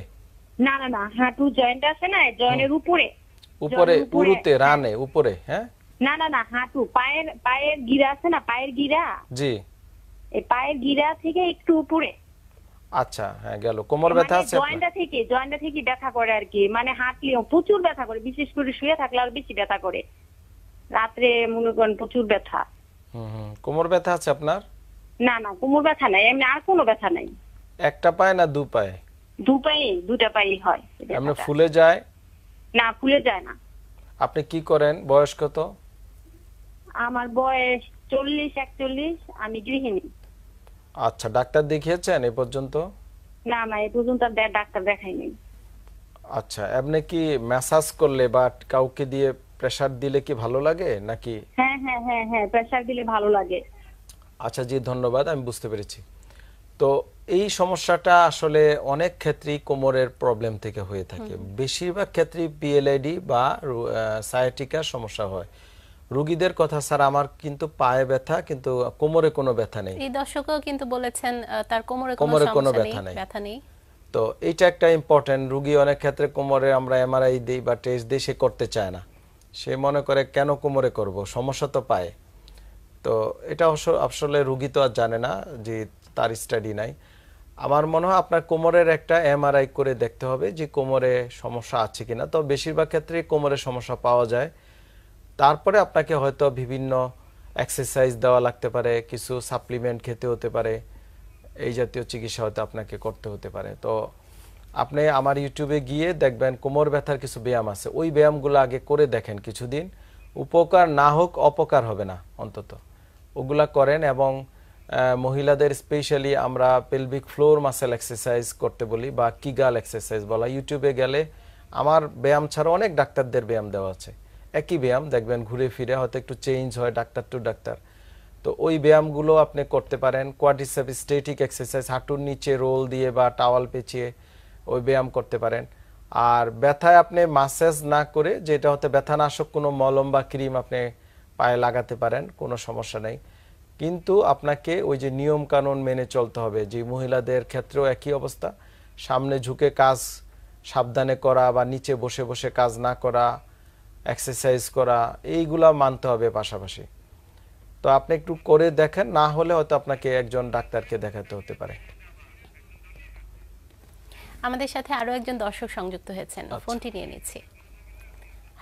না না না হাঁটু জয়েন্ট আছে না জয়েন্টের উপরে উপরে পুরুতে রানে উপরে হ্যাঁ না না না হাঁটু পায়ের পায়ের গিরা আছে না পায়ের গিরা জি এই পায়ের গিরা থেকে একটু উপরে আচ্ছা হ্যাঁ গেল কোমর ব্যথা মানে আছে জয়েন্টটা থেকে জয়েন্টটা থেকে ব্যথা করে আর কি মানে হাঁটলেও প্রচুর ব্যথা করে বিশেষ করে শুয়ে থাকলে আর বেশি ব্যথা করে রাত্রে মনে করেন প্রচুর ব্যথা কোমর ব্যথা আছে আপনার না না কোমর ব্যথা নাই এমনি আর কোনো ব্যথা নাই একটা পায়ে না দু পায়ে দু পায়ে দুটা পায়ে হয় এমনি ফুলে যায় না ফুলে যায় না আপনি কি করেন বয়স কত আমার বয়স চল্লিশ একচল্লিশ আমি গৃহিণী আচ্ছা ডাক্তার দেখিয়েছেন এ পর্যন্ত না না এ পর্যন্ত ডাক্তার দেখাইনি আচ্ছা আপনি কি ম্যাসাজ করলে বা কাউকে দিয়ে প্রেসার দিলে কি ভালো লাগে নাকি হ্যাঁ হ্যাঁ হ্যাঁ হ্যাঁ প্রেসার দিলে ভালো লাগে আচ্ছা জি ধন্যবাদ আমি বুঝতে পেরেছি তো এই সমস্যাটা আসলে অনেক ক্ষেত্রেই কোমরের প্রবলেম থেকে হয়ে থাকে বেশিরভাগ ক্ষেত্রেই পিএলআইডি বা সায়াটিকার সমস্যা হয় রোগীদের কথা স্যার আমার কিন্তু পায়ে ব্যথা কিন্তু কোমরে কোনো ব্যথা নেই এই দর্শকও কিন্তু বলেছেন তার কোমরে কোমরে কোনো ব্যথা নেই ব্যথা নেই তো এইটা একটা ইম্পর্টেন্ট রোগী অনেক ক্ষেত্রে কোমরে আমরা এমআরআই দেই বা টেস্ট দেই সে করতে চায় না সে মনে করে কেন কোমরে করব সমস্যা তো পায় তো এটা আসলে রুগী তো আর জানে না যে তার স্টাডি নাই আমার মনে হয় আপনার কোমরের একটা এমআরআই করে দেখতে হবে যে কোমরে সমস্যা আছে কিনা তো বেশিরভাগ ক্ষেত্রেই কোমরে সমস্যা পাওয়া যায় তারপরে আপনাকে হয়তো বিভিন্ন এক্সারসাইজ দেওয়া লাগতে পারে কিছু সাপ্লিমেন্ট খেতে হতে পারে এই জাতীয় চিকিৎসা হয়তো আপনাকে করতে হতে পারে তো আপনি আমার ইউটিউবে গিয়ে দেখবেন কোমর ব্যথার কিছু ব্যায়াম আছে ওই ব্যায়ামগুলো আগে করে দেখেন কিছুদিন উপকার না হোক অপকার হবে না অন্তত ওগুলা করেন এবং মহিলাদের স্পেশালি আমরা পেলভিক ফ্লোর মাসেল এক্সারসাইজ করতে বলি বা কিগাল এক্সারসাইজ বলা ইউটিউবে গেলে আমার ব্যায়াম ছাড়া অনেক ডাক্তারদের ব্যায়াম দেওয়া আছে একই ব্যায়াম দেখবেন ঘুরে ফিরে হয়তো একটু চেঞ্জ হয় ডাক্তার টু ডাক্তার তো ওই ব্যায়ামগুলো আপনি করতে পারেন কোয়াডিসেপ স্টেটিক এক্সারসাইজ হাঁটুর নিচে রোল দিয়ে বা টাওয়াল পেঁচিয়ে ওই ব্যায়াম করতে পারেন আর ব্যথায় আপনি মাসাজ না করে যেটা হতে ব্যথানাশক কোনো মলম বা ক্রিম আপনি পায়ে লাগাতে পারেন কোনো সমস্যা নেই কিন্তু আপনাকে ওই যে নিয়ম কানুন মেনে চলতে হবে যে মহিলাদের ক্ষেত্রেও একই অবস্থা সামনে ঝুঁকে কাজ সাবধানে করা বা নিচে বসে বসে কাজ না করা এক্সারসাইজ করা এইগুলা মানতে হবে পাশাপাশি তো আপনি একটু করে দেখেন না হলে হয়তো আপনাকে একজন ডাক্তারকে দেখাতে হতে পারে আমাদের সাথে আরো একজন দর্শক সংযুক্ত হয়েছেন আচ্ছা। ফোনটি নিয়ে নিচ্ছি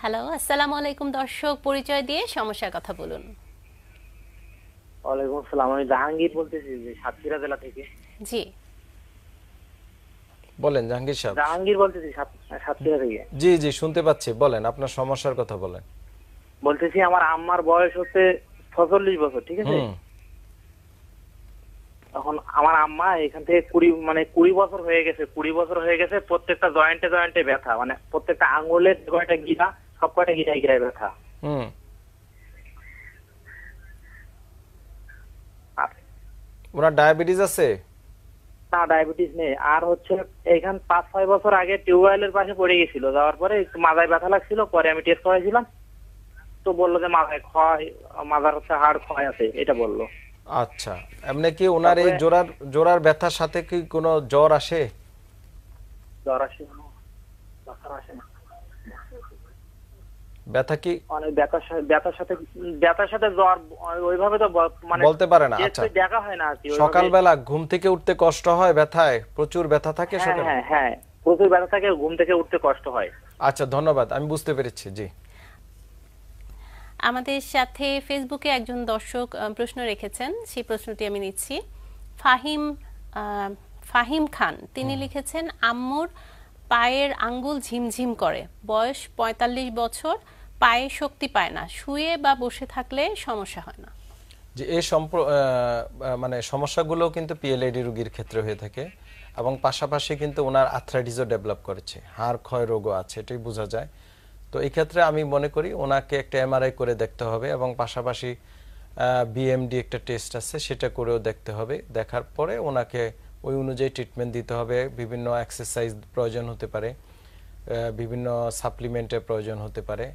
হ্যালো আসসালামু আলাইকুম দর্শক পরিচয় দিয়ে সমস্যার কথা বলুন ওয়ালাইকুম আসসালাম আমি জাহাঙ্গীর বলতেছি যে সাতক্ষীরা জেলা থেকে জি বলেন জাহাঙ্গীর সাহেব জাহাঙ্গীর বলতেছি সাতক্ষীরা থেকে জি জি শুনতে পাচ্ছি বলেন আপনার সমস্যার কথা বলেন বলতেছি আমার আম্মার বয়স হচ্ছে ছচল্লিশ বছর ঠিক আছে তখন আমার আম্মা এখান থেকে কুড়ি মানে কুড়ি বছর হয়ে গেছে কুড়ি বছর হয়ে গেছে প্রত্যেকটা জয়েন্টে জয়েন্টে ব্যথা মানে প্রত্যেকটা আঙুলের কয়টা গিরা সব কয়টা গিরায় গিরায় ব্যথা ওনার ডায়াবেটিস আছে না ডায়াবেটিস নেই আর হচ্ছে এখান পাঁচ ছয় বছর আগে টিউবওয়েলের পাশে পড়ে গেছিল যাওয়ার পরে একটু মাথায় ব্যথা লাগছিল পরে আমি টেস্ট করাইছিলাম তো বললো যে মাথায় ক্ষয় মাথার হচ্ছে হাড় ক্ষয় আছে এটা বললো আচ্ছা এমনি কি ওনার এই জোরার জোরার ব্যথার সাথে কি কোনো জ্বর আসে জ্বর আসে ব্যথা কি অনেক মানে ব্যথার সাথে ব্যথার সাথে জ্বর ওইভাবে তো মানে বলতে পারে না আচ্ছা দেখা হয় না আর কি সকালবেলা ঘুম থেকে উঠতে কষ্ট হয় ব্যথায় প্রচুর ব্যথা থাকে হ্যাঁ, সকালে হ্যাঁ হ্যাঁ প্রচুর ব্যথা থাকে ঘুম থেকে উঠতে কষ্ট হয় আচ্ছা ধন্যবাদ আমি বুঝতে পেরেছি জি আমাদের সাথে ফেসবুকে একজন দর্শক প্রশ্ন রেখেছেন সেই প্রশ্নটি আমি নিচ্ছি ফাহিম ফাহিম খান তিনি লিখেছেন আম্মুর পায়ের আঙ্গুল ঝিমঝিম করে বয়স ৪৫ বছর পায়ে শক্তি পায় না শুয়ে বা বসে থাকলে সমস্যা হয় না যে এই মানে সমস্যাগুলো কিন্তু পিএলআইডি রোগীর ক্ষেত্রে হয়ে থাকে এবং পাশাপাশি কিন্তু ওনার আর্থ্রাইটিসও ডেভেলপ করেছে হাড় ক্ষয় রোগও আছে এটাই বোঝা যায় তো এই ক্ষেত্রে আমি মনে করি ওনাকে একটা এমআরআই করে দেখতে হবে এবং পাশাপাশি বিএমডি একটা টেস্ট আছে সেটা করেও দেখতে হবে দেখার পরে ওনাকে ওই অনুযায়ী ট্রিটমেন্ট দিতে হবে বিভিন্ন এক্সারসাইজ প্রয়োজন হতে পারে বিভিন্ন সাপ্লিমেন্টের প্রয়োজন হতে পারে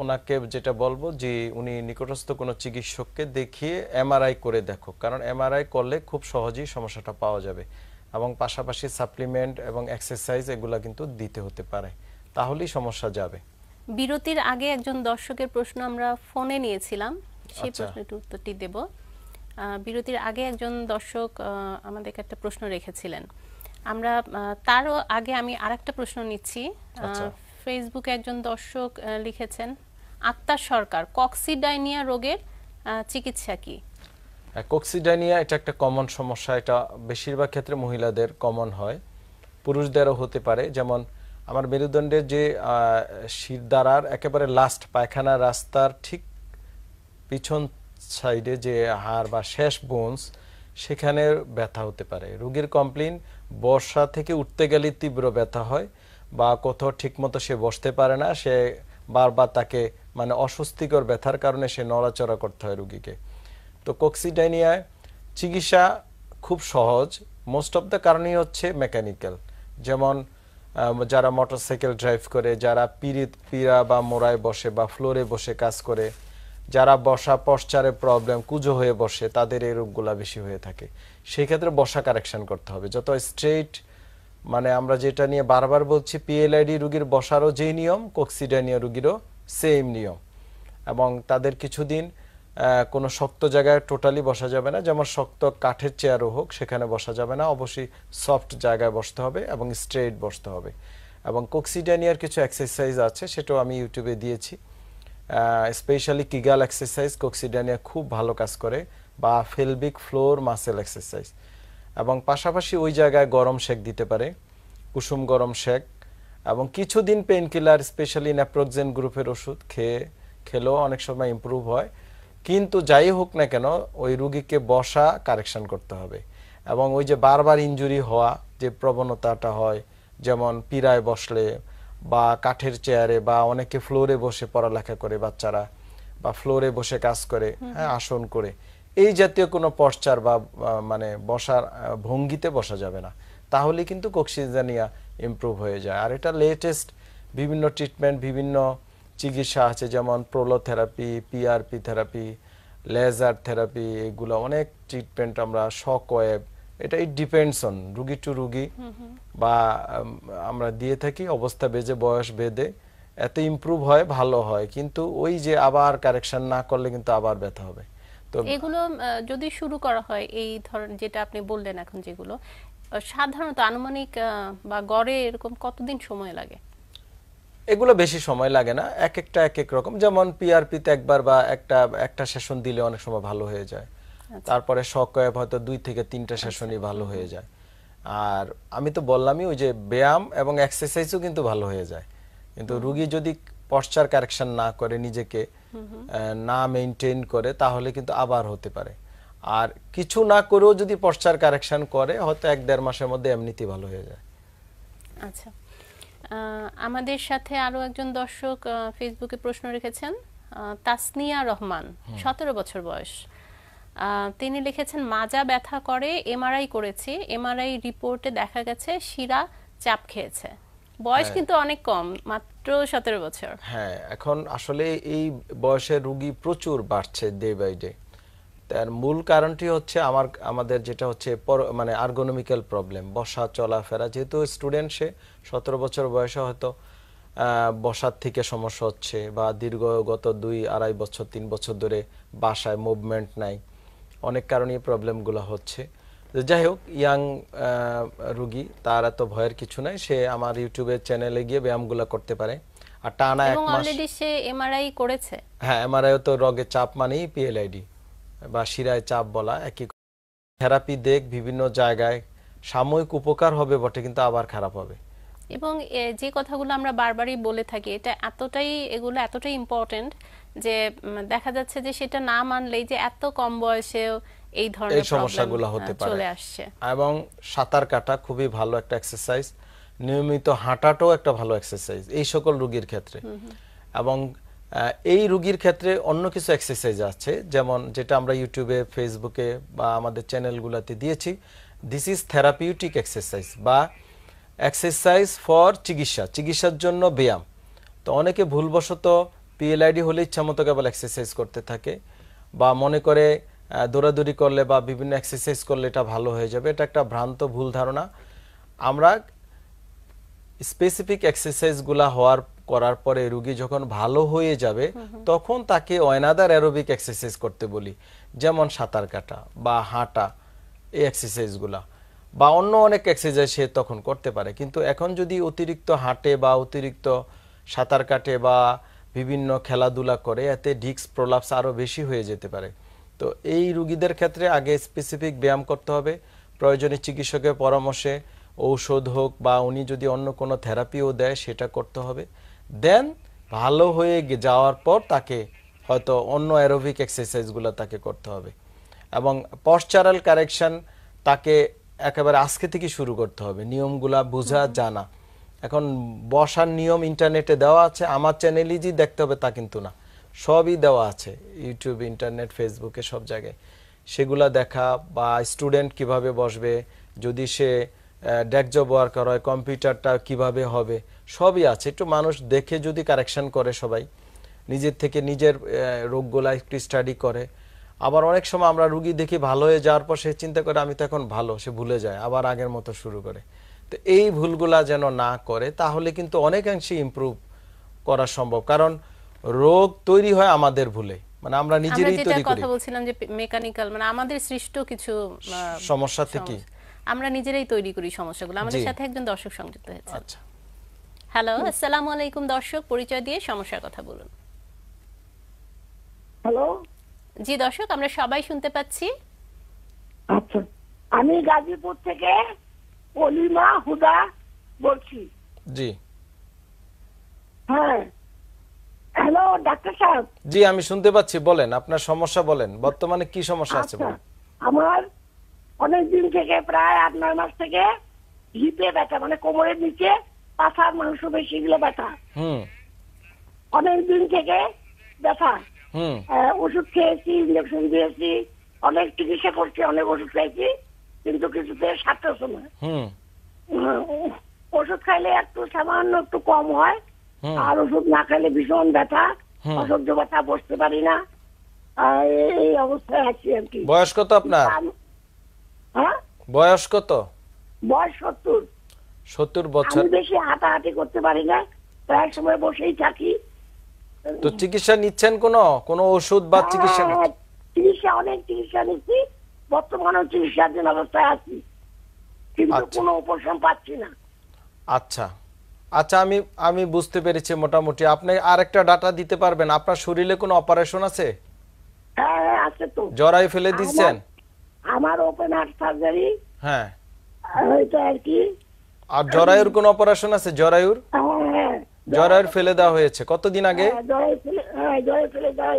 ওনাকে যেটা বলবো যে উনি নিকটস্থ কোনো চিকিৎসককে দেখিয়ে এমআরআই করে দেখো কারণ এমআরআই করলে খুব সহজেই সমস্যাটা পাওয়া যাবে এবং পাশাপাশি সাপ্লিমেন্ট এবং এক্সারসাইজ এগুলো কিন্তু দিতে হতে পারে তাহলেই সমস্যা যাবে বিরতির আগে একজন দর্শকের প্রশ্ন আমরা ফোনে নিয়েছিলাম সেই আচ্ছা। প্রশ্নটির উত্তরটি দেব বিরতির আগে একজন দর্শক আমাদেরকে একটা প্রশ্ন রেখেছিলেন আমরা তারও আগে আমি আর একটা প্রশ্ন নিচ্ছি আচ্ছা। ফেসবুকে একজন দর্শক লিখেছেন আত্মার সরকার কক্সিডাইনিয়া রোগের চিকিৎসা কি হ্যাঁ, কক্সিডাইনিয়া এটা একটা কমন সমস্যা এটা বেশিরভাগ ক্ষেত্রে মহিলাদের কমন হয় পুরুষদেরও হতে পারে যেমন আমার মেরুদণ্ডের যে শিরদারার একেবারে লাস্ট পায়খানা রাস্তার ঠিক পিছন সাইডে যে হাড় বা শেষ বোনস সেখানে ব্যথা হতে পারে রুগীর কমপ্লেন বর্ষা থেকে উঠতে গেলে তীব্র ব্যথা হয় বা কোথাও ঠিকমতো সে বসতে পারে না সে বারবার তাকে মানে অস্বস্তিকর ব্যথার কারণে সে নড়াচড়া করতে হয় রুগীকে তো কক্সিডাইনিয়ায় চিকিৎসা খুব সহজ মোস্ট অফ দ্য কারণই হচ্ছে মেকানিক্যাল যেমন যারা মোটরসাইকেল ড্রাইভ করে যারা পীড়িত পীড়া বা মোড়ায় বসে বা ফ্লোরে বসে কাজ করে যারা বসা পশ্চারে প্রবলেম কুজো হয়ে বসে তাদের এই রোগগুলা বেশি হয়ে থাকে সেই ক্ষেত্রে বসা কারেকশন করতে হবে যত স্ট্রেট মানে আমরা যেটা নিয়ে বারবার বলছি পিএলআইডি রুগীর বসারও যেই নিয়ম কক্সিডানিয়া রুগীরও সেম নিয়ম এবং তাদের কিছুদিন কোনো শক্ত জায়গায় টোটালি বসা যাবে না যেমন শক্ত কাঠের চেয়ারও হোক সেখানে বসা যাবে না অবশ্যই সফট জায়গায় বসতে হবে এবং স্ট্রেট বসতে হবে এবং কোক্সিডানিয়ার কিছু এক্সারসাইজ আছে সেটাও আমি ইউটিউবে দিয়েছি স্পেশালি কিগাল এক্সারসাইজ কোক্সিডানিয়া খুব ভালো কাজ করে বা ফেলবিক ফ্লোর মাসেল এক্সারসাইজ এবং পাশাপাশি ওই জায়গায় গরম শেক দিতে পারে কুসুম গরম শেক এবং কিছুদিন পেন স্পেশালি ন্যাপ্রোজেন গ্রুপের ওষুধ খেয়ে খেলেও অনেক সময় ইম্প্রুভ হয় কিন্তু যাই হোক না কেন ওই রুগীকে বসা কারেকশন করতে হবে এবং ওই যে বারবার ইঞ্জুরি হওয়া যে প্রবণতাটা হয় যেমন পীড়ায় বসলে বা কাঠের চেয়ারে বা অনেকে ফ্লোরে বসে পড়ালেখা করে বাচ্চারা বা ফ্লোরে বসে কাজ করে হ্যাঁ আসন করে এই জাতীয় কোনো পশ্চার বা মানে বসার ভঙ্গিতে বসা যাবে না তাহলে কিন্তু কক্সিজানিয়া ইমপ্রুভ হয়ে যায় আর এটা লেটেস্ট বিভিন্ন ট্রিটমেন্ট বিভিন্ন চিকিৎসা আছে যেমন prolotherapy PRP therapy laser therapy এগুলো অনেক ট্রিটমেন্ট আমরা শক ওয়েব এটাই ডিপেন্ডস অন রুগী টু রুগী বা আমরা দিয়ে থাকি অবস্থা বেজে বয়স বেদে এত ইম্প্রুভ হয় ভালো হয় কিন্তু ওই যে আবার কারেকশন না করলে কিন্তু আবার ব্যথা হবে তো এগুলো যদি শুরু করা হয় এই ধরনের যেটা আপনি বললেন এখন যেগুলো সাধারণত আনুমানিক বা গড়ে এরকম কতদিন সময় লাগে এগুলো বেশি সময় লাগে না এক একটা এক এক রকম যেমন পিআরপিতে একবার বা একটা একটা সেশন দিলে অনেক সময় ভালো হয়ে যায় আচ্ছা। তারপরে শকওয়েভ হয়তো দুই থেকে তিনটা সেশনই আচ্ছা। ভালো হয়ে যায় আর আমি তো বললামই ওই যে ব্যায়াম এবং এক্সারসাইজও কিন্তু ভালো হয়ে যায় কিন্তু রুগী যদি পশ্চার কারেকশন না করে নিজেকে না মেনটেন করে তাহলে কিন্তু আবার হতে পারে আর কিছু না করেও যদি পশ্চার কারেকশন করে হয়তো এক দেড় মাসের মধ্যে এমনিতেই ভালো হয়ে যায় আচ্ছা আমাদের সাথে আরো একজন দর্শক ফেসবুকে প্রশ্ন রেখেছেন তাসনিয়া রহমান সতেরো বছর বয়স তিনি লিখেছেন মাজা ব্যথা করে এমআরআই করেছি এমআরআই রিপোর্টে দেখা গেছে শিরা চাপ খেয়েছে বয়স হ্যাঁ। কিন্তু অনেক কম মাত্র সতেরো বছর হ্যাঁ এখন আসলে এই বয়সের রুগী প্রচুর বাড়ছে ডে বাই ডে তার মূল কারণটি হচ্ছে আমার আমাদের যেটা হচ্ছে মানে আর্গোনমিক্যাল প্রবলেম বসা চলাফেরা যেহেতু স্টুডেন্ট সে সতেরো বছর বয়সে হয়তো বসার থেকে সমস্যা হচ্ছে বা দীর্ঘ গত দুই আড়াই বছর তিন বছর ধরে বাসায় মুভমেন্ট নাই অনেক কারণে প্রবলেমগুলো হচ্ছে যাই হোক ইয়াং রুগী তার এত ভয়ের কিছু নাই সে আমার ইউটিউবের চ্যানেলে গিয়ে ব্যায়ামগুলো করতে পারে আর টানা এক মাস সে এমআরআই করেছে হ্যাঁ এমআরআই তো রোগের চাপ মানেই পিএলআইডি বা শিরায় চাপ বলা একই থেরাপি দেখ বিভিন্ন জায়গায় সাময়িক উপকার হবে বটে কিন্তু আবার খারাপ হবে এবং যে কথাগুলো আমরা বারবারই বলে থাকি এটা এতটাই এগুলো এতটাই ইম্পর্টেন্ট যে দেখা যাচ্ছে যে সেটা না মানলেই যে এত কম বয়সে এই ধরনের সমস্যাগুলো হতে পারে চলে আসছে এবং সাঁতার কাটা খুবই ভালো একটা এক্সারসাইজ নিয়মিত হাঁটাটাও একটা ভালো এক্সারসাইজ এই সকল রোগীর ক্ষেত্রে এবং এই রুগীর ক্ষেত্রে অন্য কিছু এক্সারসাইজ আছে যেমন যেটা আমরা ইউটিউবে ফেসবুকে বা আমাদের চ্যানেলগুলোতে দিয়েছি দিস ইজ থেরাপিউটিক এক্সারসাইজ বা এক্সারসাইজ ফর চিকিৎসা চিকিৎসার জন্য ব্যায়াম তো অনেকে ভুলবশত পিএলআইডি হলে ইচ্ছামতো কেবল এক্সারসাইজ করতে থাকে বা মনে করে দৌড়াদৌড়ি করলে বা বিভিন্ন এক্সারসাইজ করলে এটা ভালো হয়ে যাবে এটা একটা ভ্রান্ত ভুল ধারণা আমরা স্পেসিফিক এক্সারসাইজগুলো হওয়ার করার পরে রুগী যখন ভালো হয়ে যাবে তখন তাকে অয়নাদার অ্যারোবিক এক্সারসাইজ করতে বলি যেমন সাঁতার কাটা বা হাঁটা এই এক্সারসাইজগুলা বা অন্য অনেক এক্সারসাইজ সে তখন করতে পারে কিন্তু এখন যদি অতিরিক্ত হাঁটে বা অতিরিক্ত সাঁতার কাটে বা বিভিন্ন খেলাধুলা করে এতে ডিক্স প্রলাপস আরও বেশি হয়ে যেতে পারে তো এই রুগীদের ক্ষেত্রে আগে স্পেসিফিক ব্যায়াম করতে হবে প্রয়োজনে চিকিৎসকের পরামর্শে ঔষধ হোক বা উনি যদি অন্য কোনো থেরাপিও দেয় সেটা করতে হবে দেন ভালো হয়ে যাওয়ার পর তাকে হয়তো অন্য অ্যারোভিক এক্সারসাইজগুলো তাকে করতে হবে এবং পশ্চারাল কারেকশান তাকে একেবারে আজকে থেকে শুরু করতে হবে নিয়মগুলা বোঝা জানা এখন বসার নিয়ম ইন্টারনেটে দেওয়া আছে আমার চ্যানেলই দেখতে হবে তা কিন্তু না সবই দেওয়া আছে ইউটিউব ইন্টারনেট ফেসবুকে সব জায়গায় সেগুলা দেখা বা স্টুডেন্ট কিভাবে বসবে যদি সে ডেস্ক জব ওয়ার্কার হয় কম্পিউটারটা কিভাবে হবে সবই আছে একটু মানুষ দেখে যদি কারেকশন করে সবাই নিজের থেকে নিজের রোগগুলা একটু স্টাডি করে আবার অনেক সময় আমরা রুগী দেখি ভালো হয়ে যাওয়ার পর সে চিন্তা করে আমি তো এখন ভালো সে ভুলে যায় আবার আগের মতো শুরু করে তো এই ভুলগুলা যেন না করে তাহলে কিন্তু অনেকাংশে ইম্প্রুভ করা সম্ভব কারণ রোগ তৈরি হয় আমাদের ভুলে মানে আমরা নিজেরই তৈরি করি কথা বলছিলাম যে মেকানিক্যাল মানে আমাদের সৃষ্ট কিছু সমস্যা থেকে আমরা নিজেরাই তৈরি করি সমস্যাগুলো আমাদের সাথে একজন দর্শক সংযুক্ত হয়েছে আচ্ছা হ্যালো আসসালামু আলাইকুম দর্শক পরিচয় দিয়ে সমস্যার কথা বলুন হ্যালো জি দর্শক আমরা সবাই শুনতে পাচ্ছি আচ্ছা আমি গাজীপুর থেকে অলিমা হুদা বলছি জি হ্যাঁ হ্যালো ডাক্তার সাহেব জি আমি শুনতে পাচ্ছি বলেন আপনার সমস্যা বলেন বর্তমানে কি সমস্যা আছে আচ্ছা, আমার অনেক দিন থেকে প্রায় আট নয় মাস থেকে হিপে ব্যথা মানে কোমরের নিচে পাথা মাংস বেশি গুলো ব্যথা অনেক দিন থেকে ব্যথা ওষুধ খেয়েছি ইঞ্জেকশন দিয়েছি অনেক চিকিৎসা করছি অনেক ওষুধ খাইছি কিন্তু কিছুতে সারতেছে সময় ওষুধ খাইলে একটু সামান্য একটু কম হয় আর ওষুধ না খাইলে ভীষণ ব্যথা অসহ্য ব্যথা বসতে পারি না এই অবস্থায় আছি আর কি বয়স কত আপনার হ্যাঁ বয়স কত বয়স সত্তর সত্তর বছর বেশি হাঁটাহাঁটি করতে পারি না প্রায় সময় বসেই থাকি তো চিকিৎসা নিচ্ছেন কোনো কোনো ওষুধ বা চিকিৎসা হ্যাঁ, চিকিৎসা অনেক চিকিৎসা নিচ্ছি বর্তমানেও চিকিৎসাধীন অবস্থায় আছি কিন্তু আচ্ছা। কোনো উপশম পাচ্ছি না আচ্ছা আচ্ছা আমি আমি বুঝতে পেরেছি মোটামুটি আপনি আরেকটা ডাটা দিতে পারবেন আপনার শরীরে কোনো অপারেশন আছে হ্যাঁ, হ্যাঁ আছে তো জরাই ফেলে দিচ্ছেন আমার ওপেন হার্ট সার্জারি হ্যাঁ ওইটা আর কি আর জরায়ুর কোন অপারেশন আছে জরায়ুর জরায়ুর ফেলে দেওয়া হয়েছে কতদিন আগে হ্যাঁ, হ্যাঁ,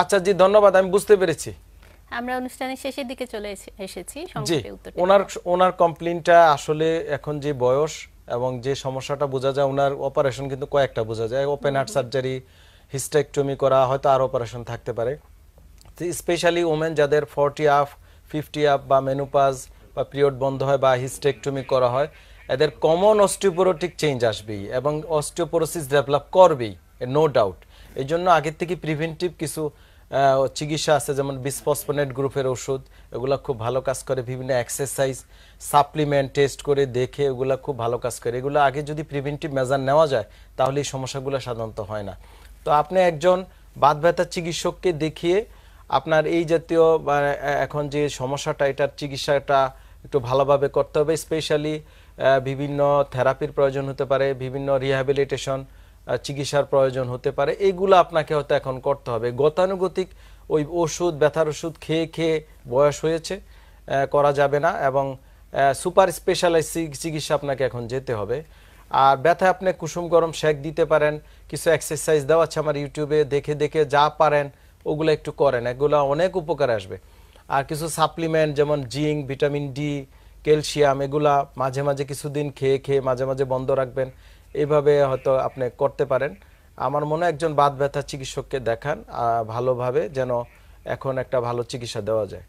আচ্ছা জি ধন্যবাদ আমি বুঝতে পেরেছি আমরা অনুষ্ঠানের শেষের দিকে চলে এসেছি ওনার ওনার কমপ্লেনটা আসলে এখন যে বয়স এবং যে সমস্যাটা বোঝা যায় ওনার অপারেশন কিন্তু কয়েকটা বোঝা যায় ওপেন হার্ট সার্জারি হিস্টেকটমি করা হয়তো আর অপারেশন থাকতে পারে স্পেশালি ওমেন যাদের ফর্টি আফ ফিফটি আফ বা মেনুপাজ বা পিরিয়ড বন্ধ হয় বা হিস্টেকটমি করা হয় এদের কমন অস্টিওপোরোটিক চেঞ্জ আসবেই এবং অস্টিওপোরোসিস ডেভেলপ করবেই নো ডাউট এই জন্য আগের থেকে প্রিভেন্টিভ কিছু চিকিৎসা আছে যেমন বিসফসফোনেট গ্রুপের ওষুধ এগুলো খুব ভালো কাজ করে বিভিন্ন এক্সারসাইজ সাপ্লিমেন্ট টেস্ট করে দেখে এগুলো খুব ভালো কাজ করে এগুলো আগে যদি প্রিভেন্টিভ মেজার নেওয়া যায় তাহলে এই সমস্যাগুলো সাধারণত হয় না তো আপনি একজন বাদ ব্যথার চিকিৎসককে দেখিয়ে আপনার এই জাতীয় মানে, এখন যে সমস্যাটা এটার চিকিৎসাটা একটু ভালোভাবে করতে হবে স্পেশালি বিভিন্ন থেরাপির প্রয়োজন হতে পারে বিভিন্ন রিহ্যাবিলিটেশন চিকিৎসার প্রয়োজন হতে পারে এগুলো আপনাকে হয়তো এখন করতে হবে গতানুগতিক ওই ওষুধ ব্যথার ওষুধ খেয়ে খেয়ে বয়স হয়েছে করা যাবে না এবং সুপার স্পেশালাইজ চিকিৎসা আপনাকে এখন যেতে হবে আর ব্যথা আপনি কুসুম গরম শেক দিতে পারেন কিছু এক্সারসাইজ দেওয়া আছে আমার ইউটিউবে দেখে দেখে যা পারেন ওগুলো একটু করেন এগুলো অনেক উপকার আসবে আর কিছু সাপ্লিমেন্ট যেমন জিঙ্ক ভিটামিন ডি ক্যালসিয়াম এগুলা মাঝে মাঝে কিছুদিন খেয়ে খেয়ে মাঝে মাঝে বন্ধ রাখবেন এভাবে হয়তো আপনি করতে পারেন আমার মনে একজন বাদ ব্যথা চিকিৎসককে দেখান ভালোভাবে যেন এখন একটা ভালো চিকিৎসা দেওয়া যায়